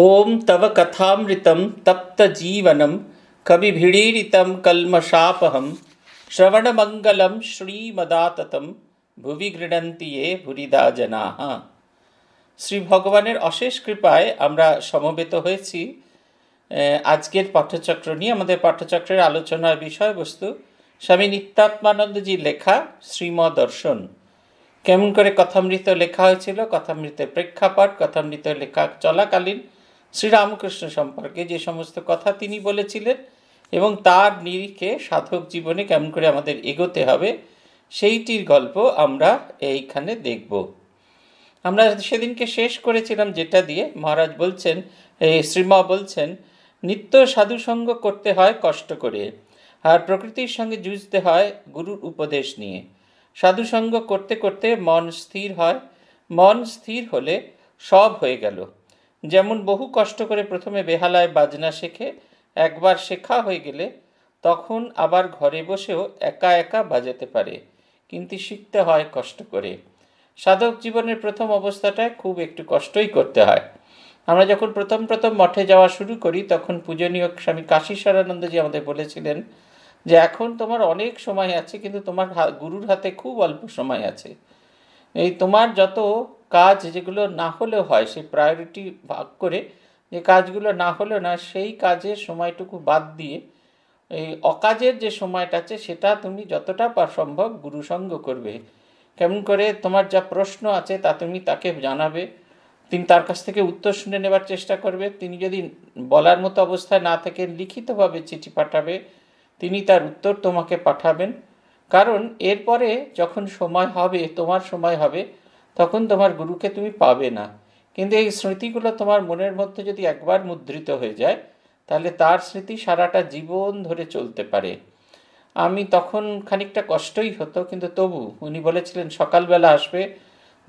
ॐ तव कथामृतं तप्तजीवनं कविभिडीरितं कल्मषापहं श्रवणमङ्गलं श्रीमदाततं ভুবি গৃণন্তি ভুরিদা জানাহা শ্রী ভগবানের অশেষ কৃপায় আমরা সমবেত হয়েছি আজকের পাঠ্যচক্র নিয়ে আমাদের পাঠ্যচক্রের আলোচনার বিষয়বস্তু স্বামী নিত্যাত্মানন্দজির লেখা শ্রীম দর্শন কেমন করে কথামৃত লেখা হয়েছিল কথামৃতের প্রেক্ষাপট কথামৃত লেখা চলাকালীন শ্রীরামকৃষ্ণ সম্পর্কে যে সমস্ত কথা তিনি বলেছিলেন এবং তার নিরিখে সাধক জীবনে কেমন করে আমাদের এগোতে হবে সেইটির গল্প আমরা এইখানে দেখব আমরা সেদিনকে শেষ করেছিলাম যেটা দিয়ে মহারাজ বলছেন শ্রীমা বলছেন নিত্য সাধুসঙ্গ করতে হয় কষ্ট করে আর প্রকৃতির সঙ্গে যুঝতে হয় গুরুর উপদেশ নিয়ে সাধুসঙ্গ করতে করতে মন স্থির হয় মন স্থির হলে সব হয়ে গেল যেমন বহু কষ্ট করে প্রথমে বেহালায় বাজনা শেখে একবার শেখা হয়ে গেলে তখন আবার ঘরে বসেও একা একা বাজাতে পারে কিন্তু শিখতে হয় কষ্ট করে সাধক জীবনের প্রথম অবস্থাটায় খুব একটু কষ্টই করতে হয় আমরা যখন প্রথম প্রথম মঠে যাওয়া শুরু করি তখন পূজনীয় স্বামী কাশীশ্বরানন্দজি আমাদের বলেছিলেন যে এখন তোমার অনেক সময় আছে কিন্তু তোমার গুরুর হাতে খুব অল্প সময় আছে এই তোমার যত কাজ যেগুলো না হলেও হয় সেই প্রায়োরিটি ভাগ করে যে কাজগুলো না হলেও না সেই কাজের সময়টুকু বাদ দিয়ে এই অকাজের যে সময়টা আছে সেটা তুমি যতটা পার সম্ভব গুরুসঙ্গ করবে কেমন করে তোমার যা প্রশ্ন আছে তা তুমি তাকে জানাবে তিনি তার কাছ থেকে উত্তর শুনে নেবার চেষ্টা করবে তিনি যদি বলার মতো অবস্থায় না থেকে লিখিতভাবে চিঠি পাঠাবে তিনি তার উত্তর তোমাকে পাঠাবেন কারণ এরপরে যখন সময় হবে তোমার সময় হবে তখন তোমার গুরুকে তুমি পাবে না কিন্তু এই স্মৃতিগুলো তোমার মনের মধ্যে যদি একবার মুদ্রিত হয়ে যায় তাহলে তার স্মৃতি সারাটা জীবন ধরে চলতে পারে আমি তখন খানিকটা কষ্টই হতো কিন্তু তবু উনি বলেছিলেন সকালবেলা আসবে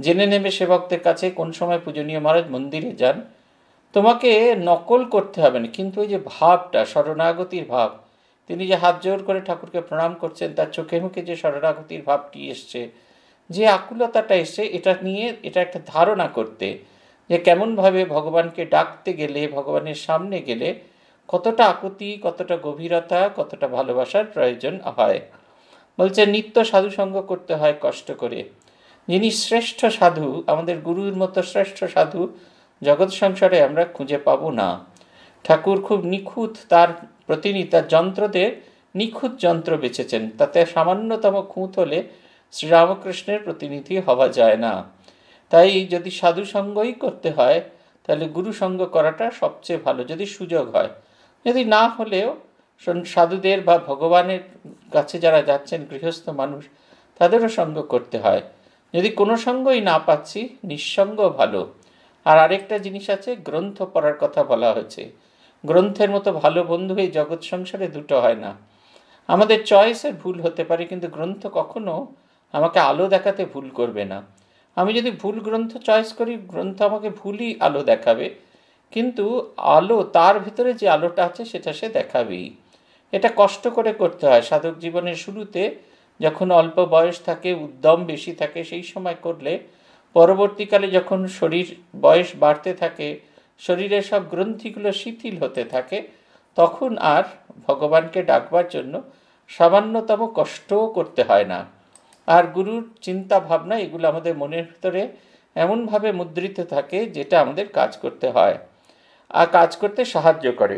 জেনে নেবে সেবকদের কাছে কোন সময় পূজনীয় মহারাজ মন্দিরে যান তোমাকে নকল করতে হবে না কিন্তু ওই যে ভাবটা শরণাগতির ভাব তিনি যে হাত জোর করে ঠাকুরকে প্রণাম করছেন তার চোখে মুখে যে শরণাগতির ভাবটি এসছে যে আকুলতাটা এসে এটা নিয়ে এটা একটা ধারণা করতে যে কেমনভাবে ভগবানকে ডাকতে গেলে ভগবানের সামনে গেলে কতটা আকুতি কতটা গভীরতা কতটা ভালোবাসার প্রয়োজন হয় বলছে নিত্য সাধু সঙ্গ করতে হয় কষ্ট করে যিনি শ্রেষ্ঠ সাধু আমাদের গুরুর মতো শ্রেষ্ঠ সাধু জগৎ সংসারে আমরা খুঁজে পাব না ঠাকুর খুব নিখুঁত তার প্রতিনিধি তার যন্ত্রদের নিখুঁত যন্ত্র বেছেছেন তাতে সামান্যতম খুঁত হলে শ্রীরামকৃষ্ণের প্রতিনিধি হওয়া যায় না তাই যদি সাধু সঙ্গই করতে হয় তাহলে গুরু সঙ্গ করাটা সবচেয়ে ভালো যদি সুযোগ হয় যদি না হলেও সাধুদের বা ভগবানের কাছে যারা যাচ্ছেন গৃহস্থ মানুষ তাদেরও সঙ্গ করতে হয় যদি কোনো সঙ্গই না পাচ্ছি নিঃসঙ্গ ভালো আর আরেকটা জিনিস আছে গ্রন্থ পড়ার কথা বলা হয়েছে গ্রন্থের মতো ভালো বন্ধু এই জগৎ সংসারে দুটো হয় না আমাদের চয়েসের ভুল হতে পারে কিন্তু গ্রন্থ কখনো আমাকে আলো দেখাতে ভুল করবে না আমি যদি ভুল গ্রন্থ চয়েস করি গ্রন্থ আমাকে ভুলই আলো দেখাবে কিন্তু আলো তার ভিতরে যে আলোটা আছে সেটা সে দেখাবেই এটা কষ্ট করে করতে হয় সাধক জীবনের শুরুতে যখন অল্প বয়স থাকে উদ্যম বেশি থাকে সেই সময় করলে পরবর্তীকালে যখন শরীর বয়স বাড়তে থাকে শরীরের সব গ্রন্থিগুলো শিথিল হতে থাকে তখন আর ভগবানকে ডাকবার জন্য সামান্যতম কষ্টও করতে হয় না আর গুরুর চিন্তা ভাবনা এগুলো আমাদের মনের ভিতরে এমনভাবে মুদ্রিত থাকে যেটা আমাদের কাজ করতে হয় আর কাজ করতে সাহায্য করে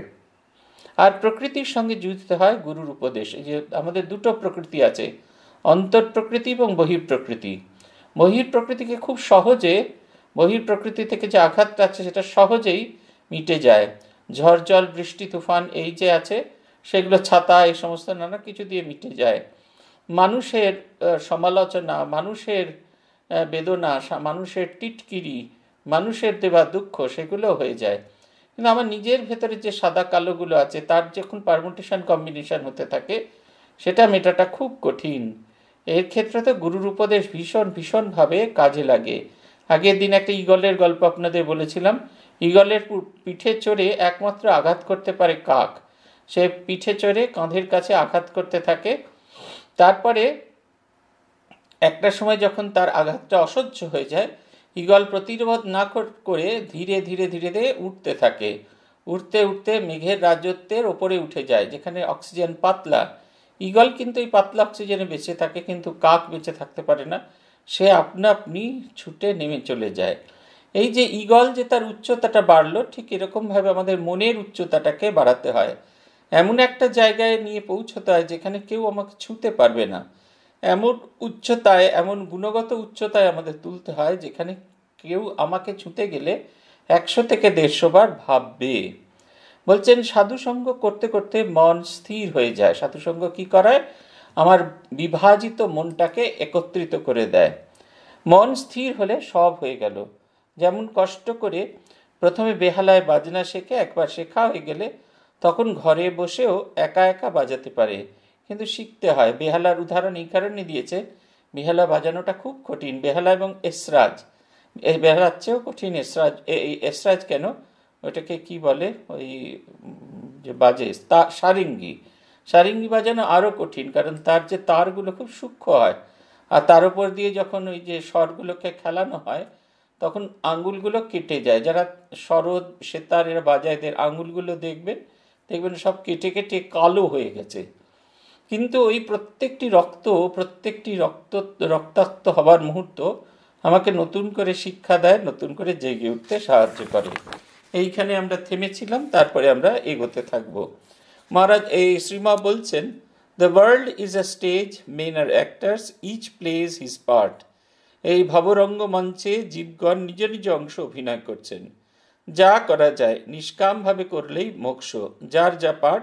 আর প্রকৃতির সঙ্গে যুঝতে হয় গুরুর উপদেশ যে আমাদের দুটো প্রকৃতি আছে অন্তর প্রকৃতি এবং বহির প্রকৃতি বহির প্রকৃতিকে খুব সহজে বহির প্রকৃতি থেকে যে আঘাতটা আছে সেটা সহজেই মিটে যায় ঝড় জল বৃষ্টি তুফান এই যে আছে সেগুলো ছাতা এই সমস্ত নানা কিছু দিয়ে মিটে যায় মানুষের সমালোচনা মানুষের বেদনা মানুষের টিটকিরি মানুষের দেওয়া দুঃখ সেগুলো হয়ে যায় কিন্তু আমার নিজের ভেতরে যে সাদা কালোগুলো আছে তার যখন পারমুটেশন কম্বিনেশন হতে থাকে সেটা মেটাটা খুব কঠিন এর ক্ষেত্রে তো গুরুর উপদেশ ভীষণ ভীষণভাবে কাজে লাগে আগের দিন একটা ইগলের গল্প আপনাদের বলেছিলাম ইগলের পিঠে চড়ে একমাত্র আঘাত করতে পারে কাক সে পিঠে চড়ে কাঁধের কাছে আঘাত করতে থাকে তারপরে একটা সময় যখন তার আঘাতটা অসহ্য হয়ে যায় ইগল প্রতিরোধ না করে ধীরে ধীরে ধীরে ধীরে উঠতে থাকে উঠতে উঠতে মেঘের রাজত্বের ওপরে উঠে যায় যেখানে অক্সিজেন পাতলা ইগল কিন্তু এই পাতলা অক্সিজেনে বেঁচে থাকে কিন্তু কাক বেঁচে থাকতে পারে না সে আপনা আপনি ছুটে নেমে চলে যায় এই যে ইগল যে তার উচ্চতাটা বাড়লো ঠিক এরকমভাবে আমাদের মনের উচ্চতাটাকে বাড়াতে হয় এমন একটা জায়গায় নিয়ে পৌঁছতে হয় যেখানে কেউ আমাকে ছুঁতে পারবে না এমন উচ্চতায় এমন গুণগত উচ্চতায় আমাদের তুলতে হয় যেখানে কেউ আমাকে ছুঁতে গেলে একশো থেকে দেড়শো বার ভাববে বলছেন সাধুসঙ্গ করতে করতে মন স্থির হয়ে যায় সাধুসঙ্গ কি করায় আমার বিভাজিত মনটাকে একত্রিত করে দেয় মন স্থির হলে সব হয়ে গেল যেমন কষ্ট করে প্রথমে বেহালায় বাজনা শেখে একবার শেখা হয়ে গেলে তখন ঘরে বসেও একা একা বাজাতে পারে কিন্তু শিখতে হয় বেহালার উদাহরণ এই কারণে দিয়েছে বেহালা বাজানোটা খুব কঠিন বেহালা এবং এসরাজ বেহালার চেয়েও কঠিন এসরাজ এই এসরাজ কেন ওটাকে কি বলে ওই যে বাজে তা সারিঙ্গি সারিঙ্গি বাজানো আরও কঠিন কারণ তার যে তারগুলো খুব সূক্ষ্ম হয় আর তার উপর দিয়ে যখন ওই যে স্বরগুলোকে খেলানো হয় তখন আঙুলগুলো কেটে যায় যারা শরৎ সেতার এরা বাজায়দের আঙুলগুলো দেখবে দেখবেন সব কেটে কেটে কালো হয়ে গেছে কিন্তু ওই প্রত্যেকটি রক্ত প্রত্যেকটি রক্ত রক্তাক্ত হবার মুহূর্ত আমাকে নতুন করে শিক্ষা দেয় নতুন করে জেগে উঠতে সাহায্য করে এইখানে আমরা থেমেছিলাম তারপরে আমরা এগোতে থাকব মহারাজ এই শ্রীমা বলছেন the world is a stage men are actors each plays his part এই ভাবরঙ্গ মঞ্চে জীবগণ নিজ নিজ অংশ অভিনয় করছেন যা করা যায় নিষ্কামভাবে করলেই মোক্ষ যার যা পাঠ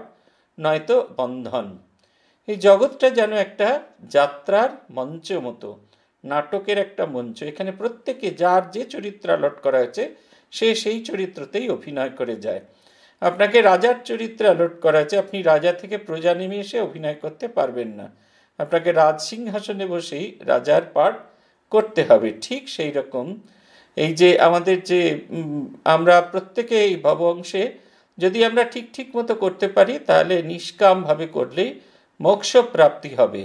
নয়তো বন্ধন এই জগৎটা যেন একটা যাত্রার মঞ্চ মতো নাটকের একটা মঞ্চ এখানে প্রত্যেকে যার যে চরিত্র চরিত্রালট করা হয়েছে সে সেই চরিত্রতেই অভিনয় করে যায় আপনাকে রাজার চরিত্রে আলোট করা হয়েছে আপনি রাজা থেকে প্রজা নেমে এসে অভিনয় করতে পারবেন না আপনাকে রাজ সিংহাসনে বসেই রাজার পাঠ করতে হবে ঠিক সেই রকম এই যে আমাদের যে আমরা প্রত্যেকে এই ভব অংশে যদি আমরা ঠিক ঠিক মতো করতে পারি তাহলে নিষ্কামভাবে করলেই মোক্ষ প্রাপ্তি হবে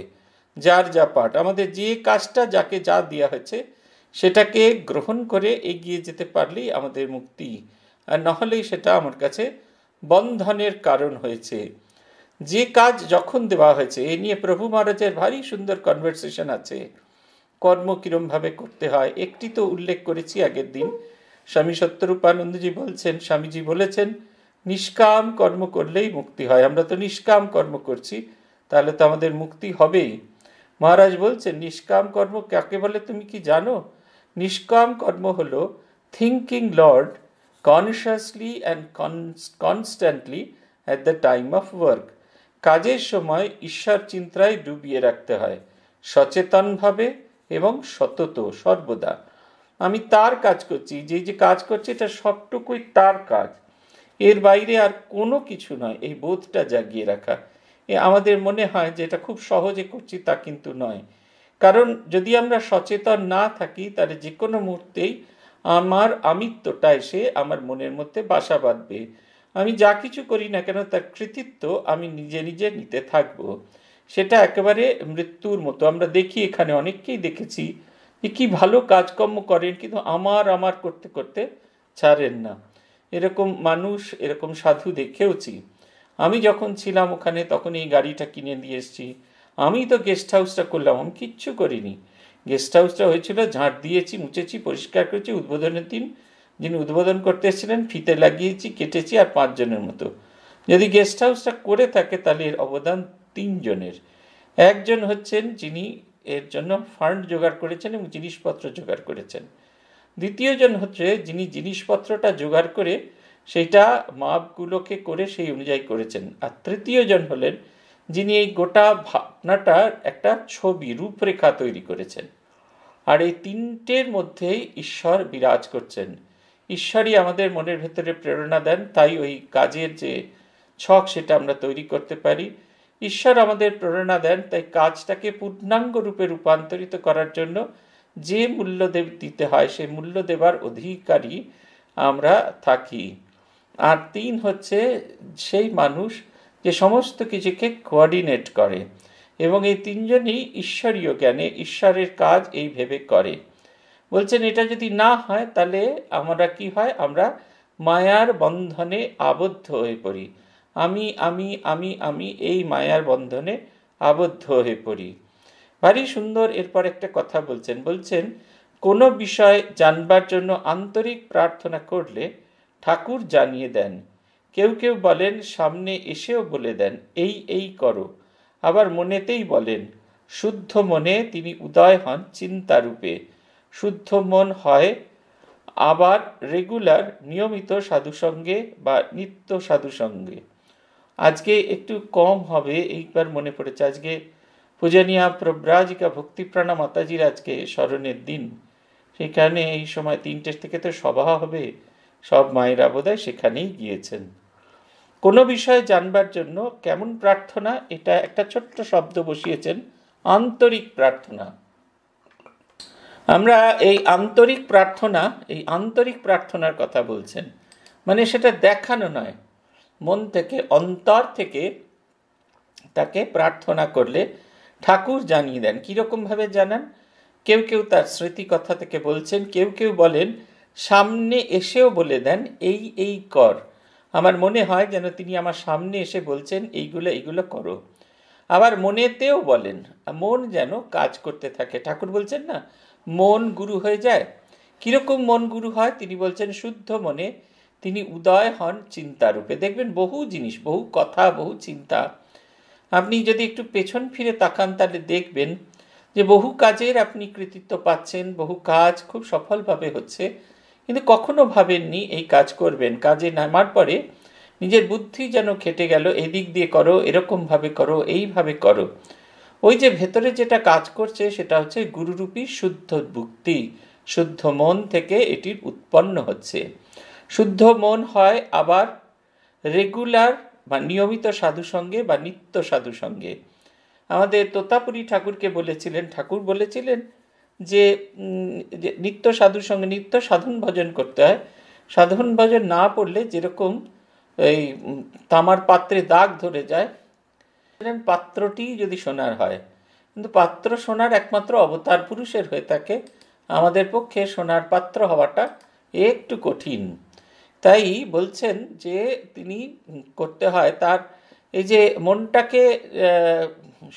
যার যা পাঠ আমাদের যে কাজটা যাকে যা দেওয়া হয়েছে সেটাকে গ্রহণ করে এগিয়ে যেতে পারলেই আমাদের মুক্তি আর হলেই সেটা আমার কাছে বন্ধনের কারণ হয়েছে যে কাজ যখন দেওয়া হয়েছে এ নিয়ে প্রভু মহারাজের ভারী সুন্দর কনভারসেশন আছে কর্ম কীরমভাবে করতে হয় একটি তো উল্লেখ করেছি আগের দিন স্বামী সত্যরূপানন্দজি বলছেন স্বামীজি বলেছেন নিষ্কাম কর্ম করলেই মুক্তি হয় আমরা তো নিষ্কাম কর্ম করছি তাহলে তো আমাদের মুক্তি হবেই মহারাজ বলছেন নিষ্কাম কর্ম কাকে বলে তুমি কি জানো নিষ্কাম কর্ম হলো thinking Lord consciously and constantly at the time of work কাজের সময় ঈশ্বর চিন্তায় ডুবিয়ে রাখতে হয় সচেতনভাবে এবং সতত সর্বদা আমি তার কাজ করছি যে যে কাজ করছি এটা সবটুকুই তার কাজ এর বাইরে আর কোনো কিছু নয় এই বোধটা জাগিয়ে রাখা এ আমাদের মনে হয় যে এটা খুব সহজে করছি তা কিন্তু নয় কারণ যদি আমরা সচেতন না থাকি তাহলে যে কোনো মুহূর্তেই আমার আমিত্বটা এসে আমার মনের মধ্যে বাসা বাঁধবে আমি যা কিছু করি না কেন তার কৃতিত্ব আমি নিজে নিজে নিতে থাকবো সেটা একেবারে মৃত্যুর মতো আমরা দেখি এখানে অনেককেই দেখেছি যে কী ভালো কাজকর্ম করেন কিন্তু আমার আমার করতে করতে ছাড়েন না এরকম মানুষ এরকম সাধু দেখেওছি আমি যখন ছিলাম ওখানে তখন এই গাড়িটা কিনে দিয়ে এসছি আমি তো গেস্ট হাউসটা করলাম আমি কিচ্ছু করিনি গেস্ট হাউসটা হয়েছিল ঝাঁট দিয়েছি মুছেছি পরিষ্কার করেছি উদ্বোধনের দিন যিনি উদ্বোধন করতে এসেছিলেন ফিতে লাগিয়েছি কেটেছি আর পাঁচজনের মতো যদি গেস্ট হাউসটা করে থাকে তাহলে এর অবদান তিনজনের একজন হচ্ছেন যিনি এর জন্য ফান্ড জোগাড় করেছেন এবং জিনিসপত্র জোগাড় করেছেন দ্বিতীয়জন হচ্ছে যিনি জিনিসপত্রটা জোগাড় করে সেটা মাপগুলোকে করে সেই অনুযায়ী করেছেন আর তৃতীয়জন হলেন যিনি এই গোটা ভাবনাটার একটা ছবি রূপরেখা তৈরি করেছেন আর এই তিনটের মধ্যেই ঈশ্বর বিরাজ করছেন ঈশ্বরই আমাদের মনের ভেতরে প্রেরণা দেন তাই ওই কাজের যে ছক সেটা আমরা তৈরি করতে পারি ঈশ্বর আমাদের প্রেরণা দেন তাই কাজটাকে পূর্ণাঙ্গ রূপে রূপান্তরিত করার জন্য যে মূল্য দিতে হয় সেই মূল্য দেবার অধিকারী আমরা থাকি আর তিন হচ্ছে সেই মানুষ যে সমস্ত কিছুকে কোঅর্ডিনেট করে এবং এই তিনজনই ঈশ্বরীয় জ্ঞানে ঈশ্বরের কাজ এই ভেবে করে বলছেন এটা যদি না হয় তাহলে আমরা কি হয় আমরা মায়ার বন্ধনে আবদ্ধ হয়ে পড়ি আমি আমি আমি আমি এই মায়ার বন্ধনে আবদ্ধ হয়ে পড়ি ভারী সুন্দর এরপর একটা কথা বলছেন বলছেন কোনো বিষয় জানবার জন্য আন্তরিক প্রার্থনা করলে ঠাকুর জানিয়ে দেন কেউ কেউ বলেন সামনে এসেও বলে দেন এই এই করো আবার মনেতেই বলেন শুদ্ধ মনে তিনি উদয় হন চিন্তারূপে শুদ্ধ মন হয় আবার রেগুলার নিয়মিত সাধুসঙ্গে বা নিত্য সাধুসঙ্গে আজকে একটু কম হবে এইবার মনে পড়েছে আজকে পূজানিয়া প্রব্রাজিকা ভক্তিপ্রাণা মাতাজির আজকে স্মরণের দিন সেখানে এই সময় তিনটে থেকে তো সভা হবে সব মায়েরা বোধহয় সেখানেই গিয়েছেন কোনো বিষয়ে জানবার জন্য কেমন প্রার্থনা এটা একটা ছোট্ট শব্দ বসিয়েছেন আন্তরিক প্রার্থনা আমরা এই আন্তরিক প্রার্থনা এই আন্তরিক প্রার্থনার কথা বলছেন মানে সেটা দেখানো নয় মন থেকে অন্তর থেকে তাকে প্রার্থনা করলে ঠাকুর জানিয়ে দেন কীরকমভাবে জানান কেউ কেউ তার স্মৃতি কথা থেকে বলছেন কেউ কেউ বলেন সামনে এসেও বলে দেন এই এই কর আমার মনে হয় যেন তিনি আমার সামনে এসে বলছেন এইগুলো এইগুলো করো আবার মনেতেও বলেন মন যেন কাজ করতে থাকে ঠাকুর বলছেন না মন গুরু হয়ে যায় কীরকম মন গুরু হয় তিনি বলছেন শুদ্ধ মনে তিনি উদয় হন চিন্তারূপে দেখবেন বহু জিনিস বহু কথা বহু চিন্তা আপনি যদি একটু পেছন ফিরে তাকান তাহলে দেখবেন যে বহু কাজের আপনি কৃতিত্ব পাচ্ছেন বহু কাজ খুব সফলভাবে হচ্ছে কিন্তু কখনো ভাবেননি এই কাজ করবেন কাজে নামার পরে নিজের বুদ্ধি যেন খেটে গেল এদিক দিয়ে করো এরকমভাবে করো এইভাবে করো ওই যে ভেতরে যেটা কাজ করছে সেটা হচ্ছে গুরুরূপী শুদ্ধ বুক্তি শুদ্ধ মন থেকে এটির উৎপন্ন হচ্ছে শুদ্ধ মন হয় আবার রেগুলার বা নিয়মিত সাধু সঙ্গে বা নিত্য সাধু সঙ্গে আমাদের তোতাপুরী ঠাকুরকে বলেছিলেন ঠাকুর বলেছিলেন যে নিত্য সাধুর সঙ্গে নিত্য সাধন ভজন করতে হয় সাধন ভজন না পড়লে যেরকম এই তামার পাত্রে দাগ ধরে যায় পাত্রটি যদি সোনার হয় কিন্তু পাত্র সোনার একমাত্র অবতার পুরুষের হয়ে থাকে আমাদের পক্ষে সোনার পাত্র হওয়াটা একটু কঠিন তাই বলছেন যে তিনি করতে হয় তার এই যে মনটাকে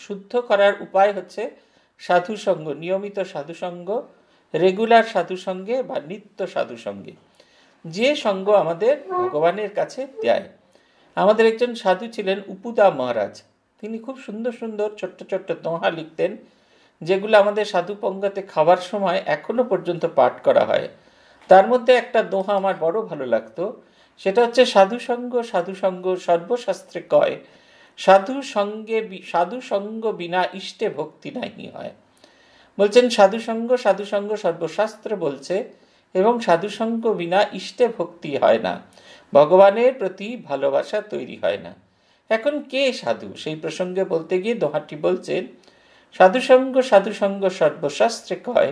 শুদ্ধ করার উপায় হচ্ছে সাধুসঙ্গ নিয়মিত সাধুসঙ্গ রেগুলার সাধুসঙ্গে বা নিত্য সাধুসঙ্গে যে সঙ্গ আমাদের ভগবানের কাছে দেয় আমাদের একজন সাধু ছিলেন উপুদা মহারাজ তিনি খুব সুন্দর সুন্দর ছোট্ট ছোট্ট দোহা লিখতেন যেগুলো আমাদের সাধু পঙ্গাতে খাওয়ার সময় এখনও পর্যন্ত পাঠ করা হয় তার মধ্যে একটা দোহা আমার বড় ভালো লাগতো সেটা হচ্ছে সাধুসঙ্গ সাধুসঙ্গ সর্বশাস্ত্রে কয় সাধু সঙ্গে সাধুসঙ্গ বিনা ইষ্টে ভক্তি নাহি হয় বলছেন সাধুসঙ্গ সাধুসঙ্গ সর্বশাস্ত্র বলছে এবং সাধুসঙ্গ বিনা ইষ্টে ভক্তি হয় না ভগবানের প্রতি ভালোবাসা তৈরি হয় না এখন কে সাধু সেই প্রসঙ্গে বলতে গিয়ে দোহাটি বলছেন সাধুসঙ্গ সাধুসঙ্গ সর্বশাস্ত্রে কয়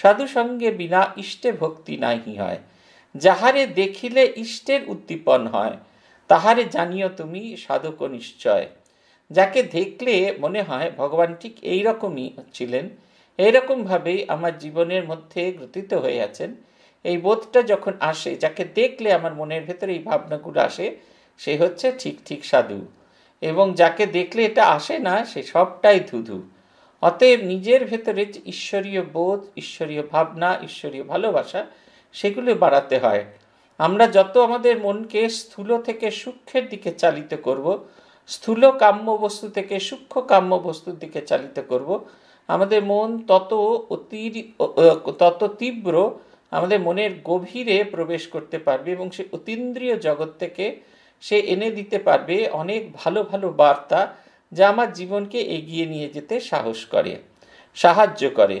সাধু সঙ্গে বিনা ইষ্টে ভক্তি নাহি হয় যাহারে দেখিলে ইষ্টের উদ্দীপন হয় তাহারে জানিও তুমি সাধক নিশ্চয় যাকে দেখলে মনে হয় ভগবান ঠিক এইরকমই ছিলেন এইরকমভাবেই আমার জীবনের মধ্যে গ্রথিত হয়ে আছেন এই বোধটা যখন আসে যাকে দেখলে আমার মনের ভেতরে এই ভাবনাগুলো আসে সে হচ্ছে ঠিক ঠিক সাধু এবং যাকে দেখলে এটা আসে না সে সবটাই ধুধু অতএব নিজের ভেতরে যে ঈশ্বরীয় বোধ ঈশ্বরীয় ভাবনা ঈশ্বরীয় ভালোবাসা সেগুলো বাড়াতে হয় আমরা যত আমাদের মনকে স্থূল থেকে সূক্ষ্মের দিকে চালিত করব স্থূল কাম্য বস্তু থেকে সূক্ষ্ম কাম্য বস্তুর দিকে চালিত করব আমাদের মন তত অতি তত তীব্র আমাদের মনের গভীরে প্রবেশ করতে পারবে এবং সে অতীন্দ্রিয় জগৎ থেকে সে এনে দিতে পারবে অনেক ভালো ভালো বার্তা যা আমার জীবনকে এগিয়ে নিয়ে যেতে সাহস করে সাহায্য করে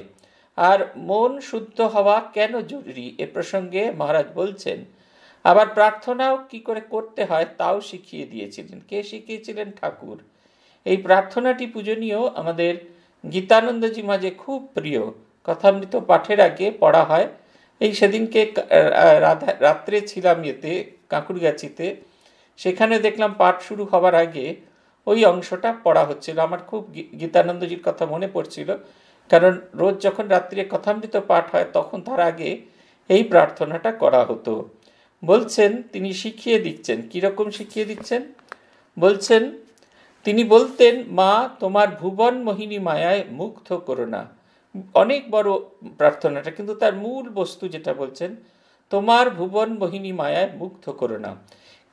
আর মন শুদ্ধ হওয়া কেন জরুরি এ প্রসঙ্গে মহারাজ বলছেন আবার প্রার্থনাও কি করে করতে হয় তাও শিখিয়ে দিয়েছিলেন কে শিখিয়েছিলেন ঠাকুর এই প্রার্থনাটি পূজনীয় আমাদের গীতানন্দজি মাঝে খুব প্রিয় কথামৃত পাঠের আগে পড়া হয় এই সেদিনকে রাত্রে ছিলাম এতে কাঁকুড়গাছিতে সেখানে দেখলাম পাঠ শুরু হবার আগে ওই অংশটা পড়া হচ্ছিল আমার খুব গীতানন্দজির কথা মনে পড়ছিল কারণ রোজ যখন রাত্রিরে কথামৃত পাঠ হয় তখন তার আগে এই প্রার্থনাটা করা হতো বলছেন তিনি শিখিয়ে দিচ্ছেন কীরকম শিখিয়ে দিচ্ছেন বলছেন তিনি বলতেন মা তোমার ভুবন মোহিনী মায়ায় মুগ্ধ করো না অনেক বড় প্রার্থনাটা কিন্তু তার মূল বস্তু যেটা বলছেন তোমার ভুবন মোহিনী মায়ায় মুগ্ধ করো না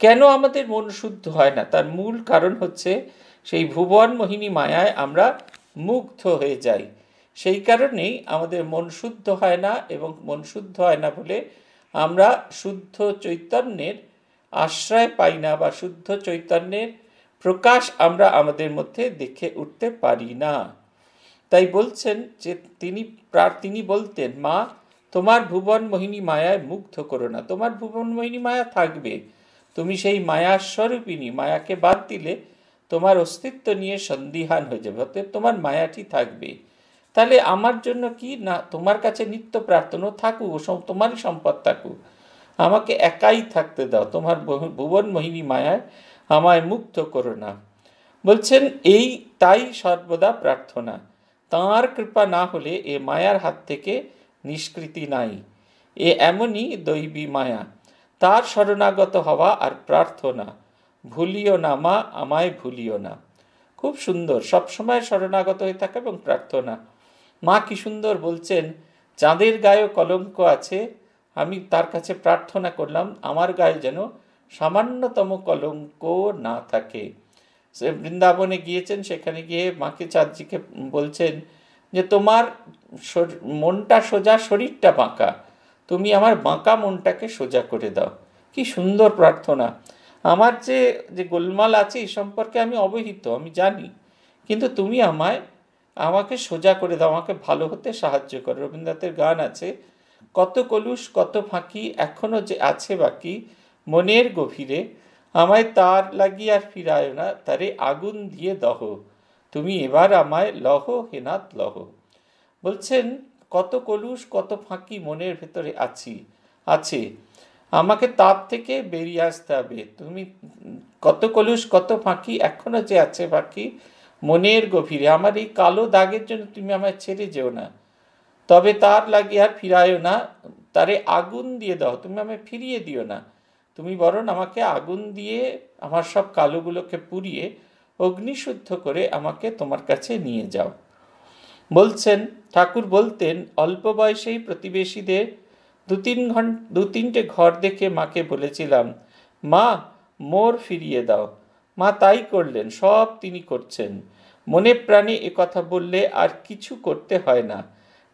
কেন আমাদের মন শুদ্ধ হয় না তার মূল কারণ হচ্ছে সেই ভুবন মোহিনী মায়ায় আমরা মুগ্ধ হয়ে যাই সেই কারণেই আমাদের মন শুদ্ধ হয় না এবং মন শুদ্ধ হয় না বলে আমরা শুদ্ধ চৈতন্যের আশ্রয় পাই না বা শুদ্ধ চৈতন্যের প্রকাশ আমরা আমাদের মধ্যে দেখে উঠতে পারি না তাই বলছেন যে তিনি তিনি বলতেন মা তোমার ভুবন মোহিনী মায়ায় মুগ্ধ করো না তোমার ভুবন মোহিনী মায়া থাকবে তুমি সেই মায়া স্বরূপিনী মায়াকে বাদ দিলে তোমার অস্তিত্ব নিয়ে সন্দিহান হয়ে যাবে অর্থাৎ তোমার মায়াটি থাকবে তাহলে আমার জন্য কি না তোমার কাছে নিত্য প্রার্থনা থাকুক ও তোমারই সম্পদ থাকুক আমাকে একাই থাকতে দাও তোমার ভুবন মোহিনী মায়ায় আমায় মুক্ত করো না বলছেন এই তাই সর্বদা প্রার্থনা তাঁর কৃপা না হলে এ মায়ার হাত থেকে নিষ্কৃতি নাই এ এমনই দৈবী মায়া তার শরণাগত হওয়া আর প্রার্থনা ভুলিও না মা আমায় ভুলিও না খুব সুন্দর সবসময় শরণাগত হয়ে থাকা এবং প্রার্থনা মা কি সুন্দর বলছেন চাঁদের গায়েও কলঙ্ক আছে আমি তার কাছে প্রার্থনা করলাম আমার গায়ে যেন সামান্যতম কলঙ্ক না থাকে সে বৃন্দাবনে গিয়েছেন সেখানে গিয়ে মাকে চাঁদজিকে বলছেন যে তোমার মনটা সোজা শরীরটা বাঁকা তুমি আমার বাঁকা মনটাকে সোজা করে দাও কি সুন্দর প্রার্থনা আমার যে যে গোলমাল আছে এই সম্পর্কে আমি অবহিত আমি জানি কিন্তু তুমি আমায় আমাকে সোজা করে দাও আমাকে ভালো হতে সাহায্য করো রবীন্দ্রনাথের গান আছে কত কলুষ কত ফাঁকি এখনও যে আছে বাকি মনের গভীরে আমায় তার লাগিয়ে আর ফিরায় না তারে আগুন দিয়ে দহ তুমি এবার আমায় লহ হেনাথ লহ বলছেন কত কলুষ কত ফাঁকি মনের ভেতরে আছি আছে আমাকে তার থেকে বেরিয়ে আসতে হবে তুমি কত কলুষ কত ফাঁকি এখনো যে আছে বাকি মনের গভীরে আমার এই কালো দাগের জন্য তুমি আমায় ছেড়ে যেও না তবে তার লাগিয়ে আর ফিরায়ও না তারে আগুন দিয়ে দাও তুমি আমায় ফিরিয়ে দিও না তুমি বরং আমাকে আগুন দিয়ে আমার সব কালোগুলোকে পুড়িয়ে অগ্নিশুদ্ধ করে আমাকে তোমার কাছে নিয়ে যাও বলছেন ঠাকুর বলতেন অল্প বয়সেই প্রতিবেশীদের দু তিন ঘন দু তিনটে ঘর দেখে মাকে বলেছিলাম মা মোর ফিরিয়ে দাও মা তাই করলেন সব তিনি করছেন মনে প্রাণে এ কথা বললে আর কিছু করতে হয় না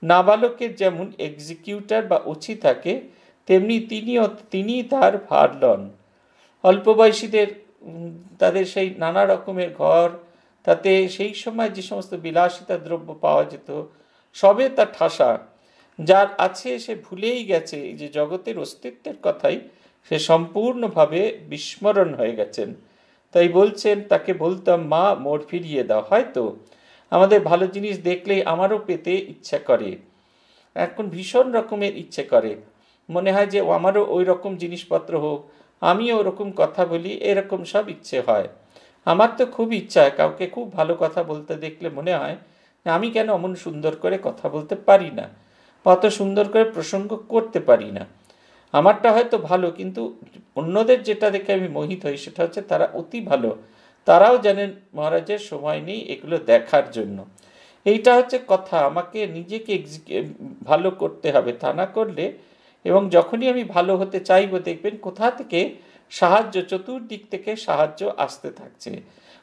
নাবালকের যেমন এক্সিকিউটার বা উচি থাকে তেমনি তিনিও তিনি তার ভার লন অল্প বয়সীদের তাদের সেই নানা রকমের ঘর তাতে সেই সময় যে সমস্ত বিলাসিতা দ্রব্য পাওয়া যেত সবে তা ঠাসা যার আছে সে ভুলেই গেছে যে জগতের অস্তিত্বের কথাই সে সম্পূর্ণভাবে বিস্মরণ হয়ে গেছেন তাই বলছেন তাকে বলতাম মা মোর ফিরিয়ে দাও হয়তো আমাদের ভালো জিনিস দেখলেই আমারও পেতে ইচ্ছা করে এখন ভীষণ রকমের ইচ্ছে করে মনে হয় যে আমারও ওই রকম জিনিসপত্র হোক আমিও ওরকম কথা বলি এরকম সব ইচ্ছে হয় আমার তো খুব ইচ্ছা কাউকে খুব ভালো কথা বলতে দেখলে মনে হয় আমি কেন অমন সুন্দর করে কথা বলতে পারি না অত সুন্দর করে প্রসঙ্গ করতে পারি না আমারটা হয়তো ভালো কিন্তু অন্যদের যেটা দেখে আমি মোহিত হই সেটা হচ্ছে তারা অতি ভালো তারাও জানেন মহারাজের সময় নেই এগুলো দেখার জন্য এইটা হচ্ছে কথা আমাকে নিজেকে ভালো করতে হবে তা না করলে এবং যখনই আমি ভালো হতে চাইব দেখবেন কোথা থেকে সাহায্য চতুর্দিক থেকে সাহায্য আসতে থাকছে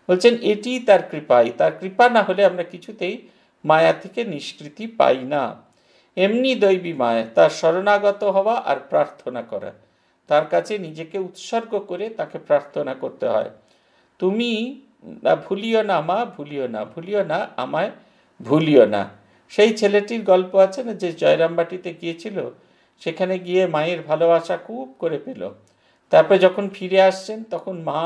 বলছেন এটি তার কৃপাই তার কৃপা না হলে আমরা কিছুতেই মায়া থেকে নিষ্কৃতি পাই না এমনি দৈবী মায়া তার শরণাগত হওয়া আর প্রার্থনা করা তার কাছে নিজেকে উৎসর্গ করে তাকে প্রার্থনা করতে হয় তুমি ভুলিও না মা ভুলিও না ভুলিও না আমায় ভুলিও না সেই ছেলেটির গল্প আছে না যে জয়রামবাটিতে গিয়েছিল সেখানে গিয়ে মায়ের ভালোবাসা খুব করে পেল তারপরে যখন ফিরে আসছেন তখন মা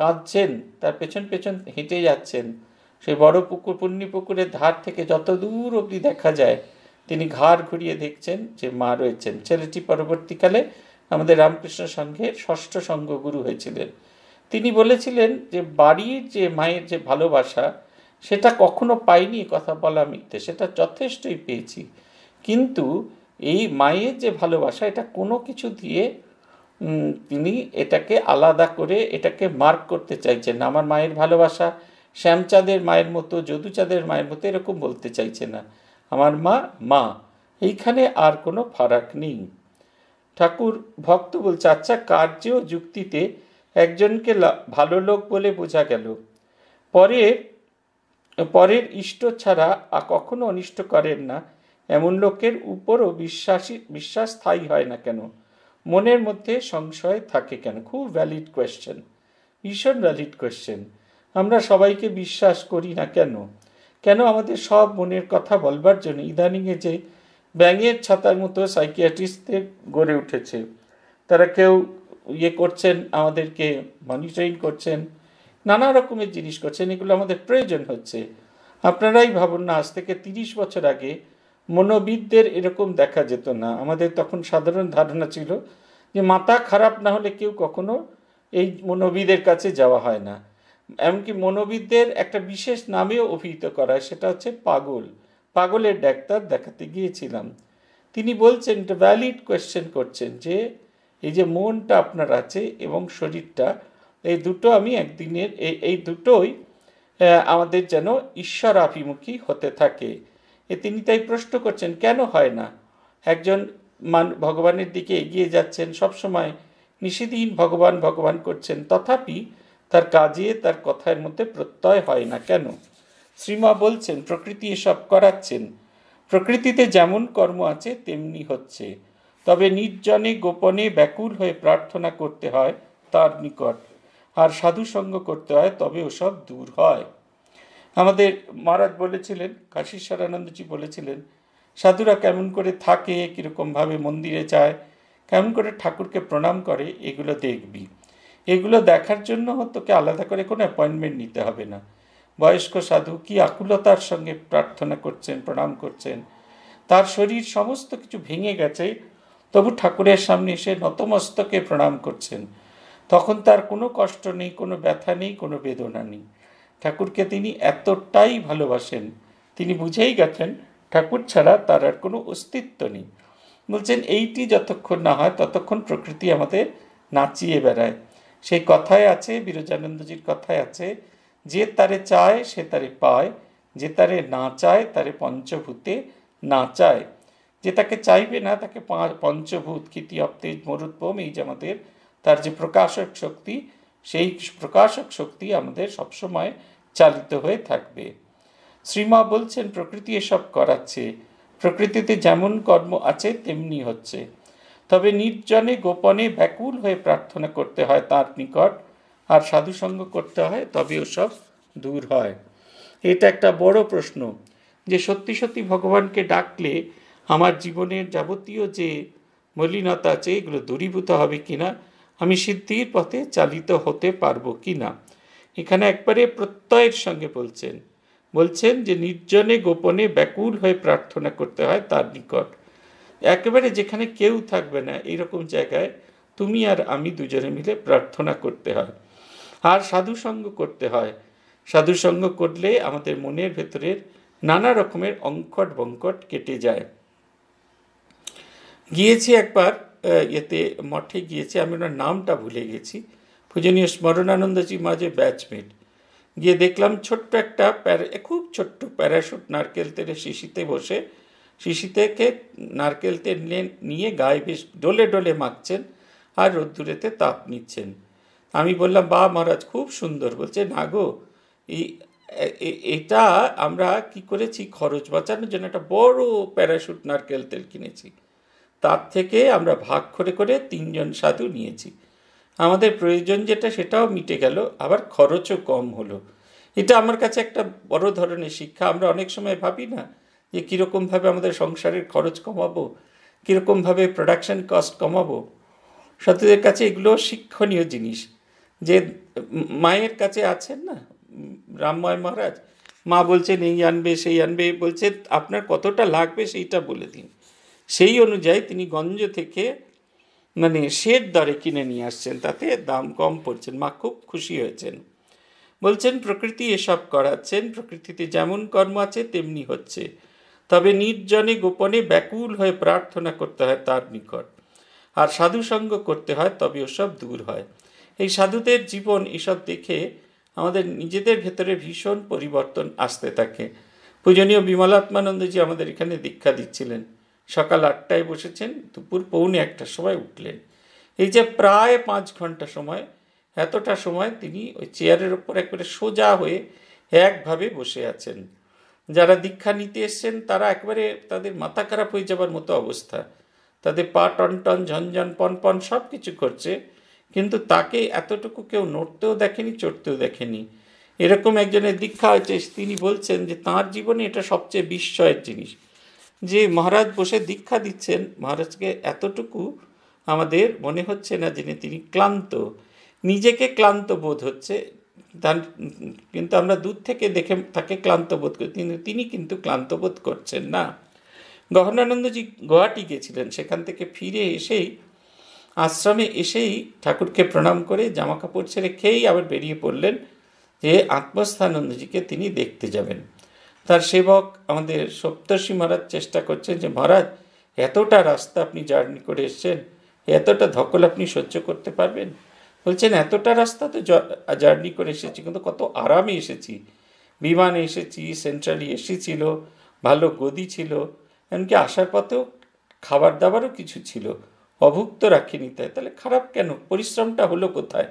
কাঁদছেন তার পেছন পেছন হেঁটে যাচ্ছেন সেই বড় পুকুর পূর্ণি পুকুরের ধার থেকে যত দূর অবধি দেখা যায় তিনি ঘাড় ঘুরিয়ে দেখছেন যে মা রয়েছেন ছেলেটি পরবর্তীকালে আমাদের রামকৃষ্ণ সংঘের ষষ্ঠ সংঘগুরু হয়েছিলেন তিনি বলেছিলেন যে বাড়ির যে মায়ের যে ভালোবাসা সেটা কখনো পাইনি কথা বলা মিথ্যে সেটা যথেষ্টই পেয়েছি কিন্তু এই মায়ের যে ভালোবাসা এটা কোনো কিছু দিয়ে তিনি এটাকে আলাদা করে এটাকে মার্ক করতে চাইছেন না আমার মায়ের ভালোবাসা শ্যামচাঁদের মায়ের মতো যদুচাঁদের মায়ের মতো এরকম বলতে চাইছে না আমার মা মা এইখানে আর কোনো ফারাক নেই ঠাকুর ভক্ত বলছে আচ্ছা কার্য যুক্তিতে একজনকে ভালো লোক বলে বোঝা গেল পরে পরের ইষ্ট ছাড়া কখনো অনিষ্ট করেন না এমন লোকের উপরও বিশ্বাসী বিশ্বাস স্থায়ী হয় না কেন মনের মধ্যে সংশয় থাকে কেন খুব ভ্যালিড কোয়েশ্চেন ভীষণ ভ্যালিড কোয়েশ্চেন আমরা সবাইকে বিশ্বাস করি না কেন কেন আমাদের সব মনের কথা বলবার জন্য ইদানিংয়ে যে ব্যাঙের ছাতার মতো সাইকিয়াট্রিস্টদের গড়ে উঠেছে তারা কেউ ইয়ে করছেন আমাদেরকে মনিটরিং করছেন নানা রকমের জিনিস করছেন এগুলো আমাদের প্রয়োজন হচ্ছে আপনারাই ভাবুন না আজ থেকে তিরিশ বছর আগে মনোবিদদের এরকম দেখা যেত না আমাদের তখন সাধারণ ধারণা ছিল যে মাথা খারাপ না হলে কেউ কখনো এই মনোবিদের কাছে যাওয়া হয় না এমনকি মনোবিদদের একটা বিশেষ নামেও অভিহিত করা হয় সেটা হচ্ছে পাগল পাগলের ডাক্তার দেখাতে গিয়েছিলাম তিনি বলছেন এটা ভ্যালিড কোয়েশ্চেন করছেন যে এই যে মনটা আপনার আছে এবং শরীরটা এই দুটো আমি একদিনের এই দুটোই আমাদের যেন আভিমুখী হতে থাকে তিনি তাই প্রশ্ন করছেন কেন হয় না একজন মান ভগবানের দিকে এগিয়ে যাচ্ছেন সবসময় নিষেধহীন ভগবান ভগবান করছেন তথাপি তার কাজে তার কথার মধ্যে প্রত্যয় হয় না কেন শ্রীমা বলছেন প্রকৃতি এসব করাচ্ছেন প্রকৃতিতে যেমন কর্ম আছে তেমনি হচ্ছে তবে নির্জনে গোপনে ব্যাকুল হয়ে প্রার্থনা করতে হয় তার নিকট আর সাধুসঙ্গ করতে হয় তবে ওসব দূর হয় আমাদের মহারাজ বলেছিলেন কাশীশ্বরানন্দজি বলেছিলেন সাধুরা কেমন করে থাকে কীরকমভাবে মন্দিরে যায় কেমন করে ঠাকুরকে প্রণাম করে এগুলো দেখবি এগুলো দেখার জন্য তোকে আলাদা করে কোনো অ্যাপয়েন্টমেন্ট নিতে হবে না বয়স্ক সাধু কি আকুলতার সঙ্গে প্রার্থনা করছেন প্রণাম করছেন তার শরীর সমস্ত কিছু ভেঙে গেছে তবু ঠাকুরের সামনে এসে নতমস্তকে প্রণাম করছেন তখন তার কোনো কষ্ট নেই কোনো ব্যথা নেই কোনো বেদনা নেই ঠাকুরকে তিনি এতটাই ভালোবাসেন তিনি বুঝেই গেছেন ঠাকুর ছাড়া তার আর কোনো অস্তিত্ব নেই বলছেন এইটি যতক্ষণ না হয় ততক্ষণ প্রকৃতি আমাদের নাচিয়ে বেড়ায় সেই কথায় আছে বিরজানন্দজির কথায় আছে যে তারে চায় সে তারে পায় যে তারে না চায় তারে পঞ্চভূতে না চায় যে তাকে চাইবে না তাকে পঞ্চভূত কীতি অপ্তেজ মরুদ্ভম এই যে আমাদের তার যে প্রকাশক শক্তি সেই প্রকাশক শক্তি আমাদের সবসময় চালিত হয়ে থাকবে শ্রীমা বলছেন প্রকৃতি এসব করাচ্ছে প্রকৃতিতে যেমন কর্ম আছে তেমনি হচ্ছে তবে নির্জনে গোপনে ব্যাকুল হয়ে প্রার্থনা করতে হয় তার নিকট আর সাধুসঙ্গ করতে হয় তবে ওসব দূর হয় এটা একটা বড় প্রশ্ন যে সত্যি সত্যি ভগবানকে ডাকলে আমার জীবনের যাবতীয় যে মলিনতা আছে এগুলো দূরীভূত হবে কিনা আমি সিদ্ধির পথে চালিত হতে পারবো কিনা না এখানে একবারে প্রত্যয়ের সঙ্গে বলছেন বলছেন যে নির্জনে গোপনে ব্যাকুল হয়ে প্রার্থনা করতে হয় তার নিকট একেবারে যেখানে কেউ থাকবে না এরকম জায়গায় তুমি আর আমি দুজনে মিলে প্রার্থনা করতে হয় আর সাধুসঙ্গ করতে হয় সাধুসঙ্গ করলে আমাদের মনের ভেতরের নানা রকমের অঙ্কট বঙ্কট কেটে যায় গিয়েছি একবার এতে মঠে গিয়েছি আমি ওনার নামটা ভুলে গেছি পূজনীয় স্মরণানন্দজি মাঝে ব্যাচমেট গিয়ে দেখলাম ছোট্ট একটা প্যারা খুব ছোট্ট প্যারাশুট নারকেল তেলে শিশিতে বসে শিশিতেকে নারকেল তেল নিয়ে গায়ে বেশ ডোলে ডলে মাখছেন আর রোদ্দুরেতে তাপ নিচ্ছেন আমি বললাম বা মহারাজ খুব সুন্দর বলছে না গো এটা আমরা কি করেছি খরচ বাঁচানোর জন্য একটা বড় প্যারাশুট নারকেল তেল কিনেছি তার থেকে আমরা ভাগ করে করে তিনজন সাধু নিয়েছি আমাদের প্রয়োজন যেটা সেটাও মিটে গেল আবার খরচও কম হলো এটা আমার কাছে একটা বড় ধরনের শিক্ষা আমরা অনেক সময় ভাবি না যে কীরকমভাবে আমাদের সংসারের খরচ কমাবো কীরকমভাবে প্রোডাকশন কস্ট কমাবো সত্যদের কাছে এগুলো শিক্ষণীয় জিনিস যে মায়ের কাছে আছেন না রামময় মহারাজ মা বলছেন এই আনবে সেই আনবে বলছে আপনার কতটা লাগবে সেইটা বলে দিন সেই অনুযায়ী তিনি গঞ্জ থেকে মানে সের দরে কিনে নিয়ে আসছেন তাতে দাম কম পড়ছেন মা খুব খুশি হয়েছেন বলছেন প্রকৃতি এসব করাচ্ছেন প্রকৃতিতে যেমন কর্ম আছে তেমনি হচ্ছে তবে নির্জনে গোপনে ব্যাকুল হয়ে প্রার্থনা করতে হয় তার নিকট আর সাধু সঙ্গ করতে হয় তবে ওসব দূর হয় এই সাধুদের জীবন এসব দেখে আমাদের নিজেদের ভেতরে ভীষণ পরিবর্তন আসতে থাকে পূজনীয় বিমলাত্মানন্দজি আমাদের এখানে দীক্ষা দিচ্ছিলেন সকাল আটটায় বসেছেন দুপুর পৌনে একটার সময় উঠলেন এই যে প্রায় পাঁচ ঘন্টা সময় এতটা সময় তিনি ওই চেয়ারের ওপর একবারে সোজা হয়ে একভাবে বসে আছেন যারা দীক্ষা নিতে এসছেন তারা একবারে তাদের মাথা খারাপ হয়ে যাবার মতো অবস্থা তাদের পা টন টন ঝনঝন পন পন সব কিছু করছে কিন্তু তাকে এতটুকু কেউ নড়তেও দেখেনি চড়তেও দেখেনি এরকম একজনের দীক্ষা হয়েছে তিনি বলছেন যে তার জীবনে এটা সবচেয়ে বিস্ময়ের জিনিস যে মহারাজ বসে দীক্ষা দিচ্ছেন মহারাজকে এতটুকু আমাদের মনে হচ্ছে না যিনি তিনি ক্লান্ত নিজেকে ক্লান্ত বোধ হচ্ছে তার কিন্তু আমরা দূর থেকে দেখে তাকে ক্লান্ত বোধ করি কিন্তু তিনি কিন্তু ক্লান্ত বোধ করছেন না গহনানন্দজি গোয়াটি গেছিলেন সেখান থেকে ফিরে এসেই আশ্রমে এসেই ঠাকুরকে প্রণাম করে জামা কাপড় ছেড়ে খেয়েই আবার বেরিয়ে পড়লেন যে আত্মস্থানন্দজিকে তিনি দেখতে যাবেন তার সেবক আমাদের সপ্তর্ষি মহারাজ চেষ্টা করছেন যে মহারাজ এতটা রাস্তা আপনি জার্নি করে এসছেন এতটা ধকল আপনি সহ্য করতে পারবেন বলছেন এতটা রাস্তা তো জার্নি করে এসেছি কিন্তু কত আরামে এসেছি বিমানে এসেছি সেন্ট্রালি এসি ছিল ভালো গদি ছিল এমনকি আসার পথেও খাবার দাবারও কিছু ছিল অভুক্ত রাখিনি তাই তাহলে খারাপ কেন পরিশ্রমটা হলো কোথায়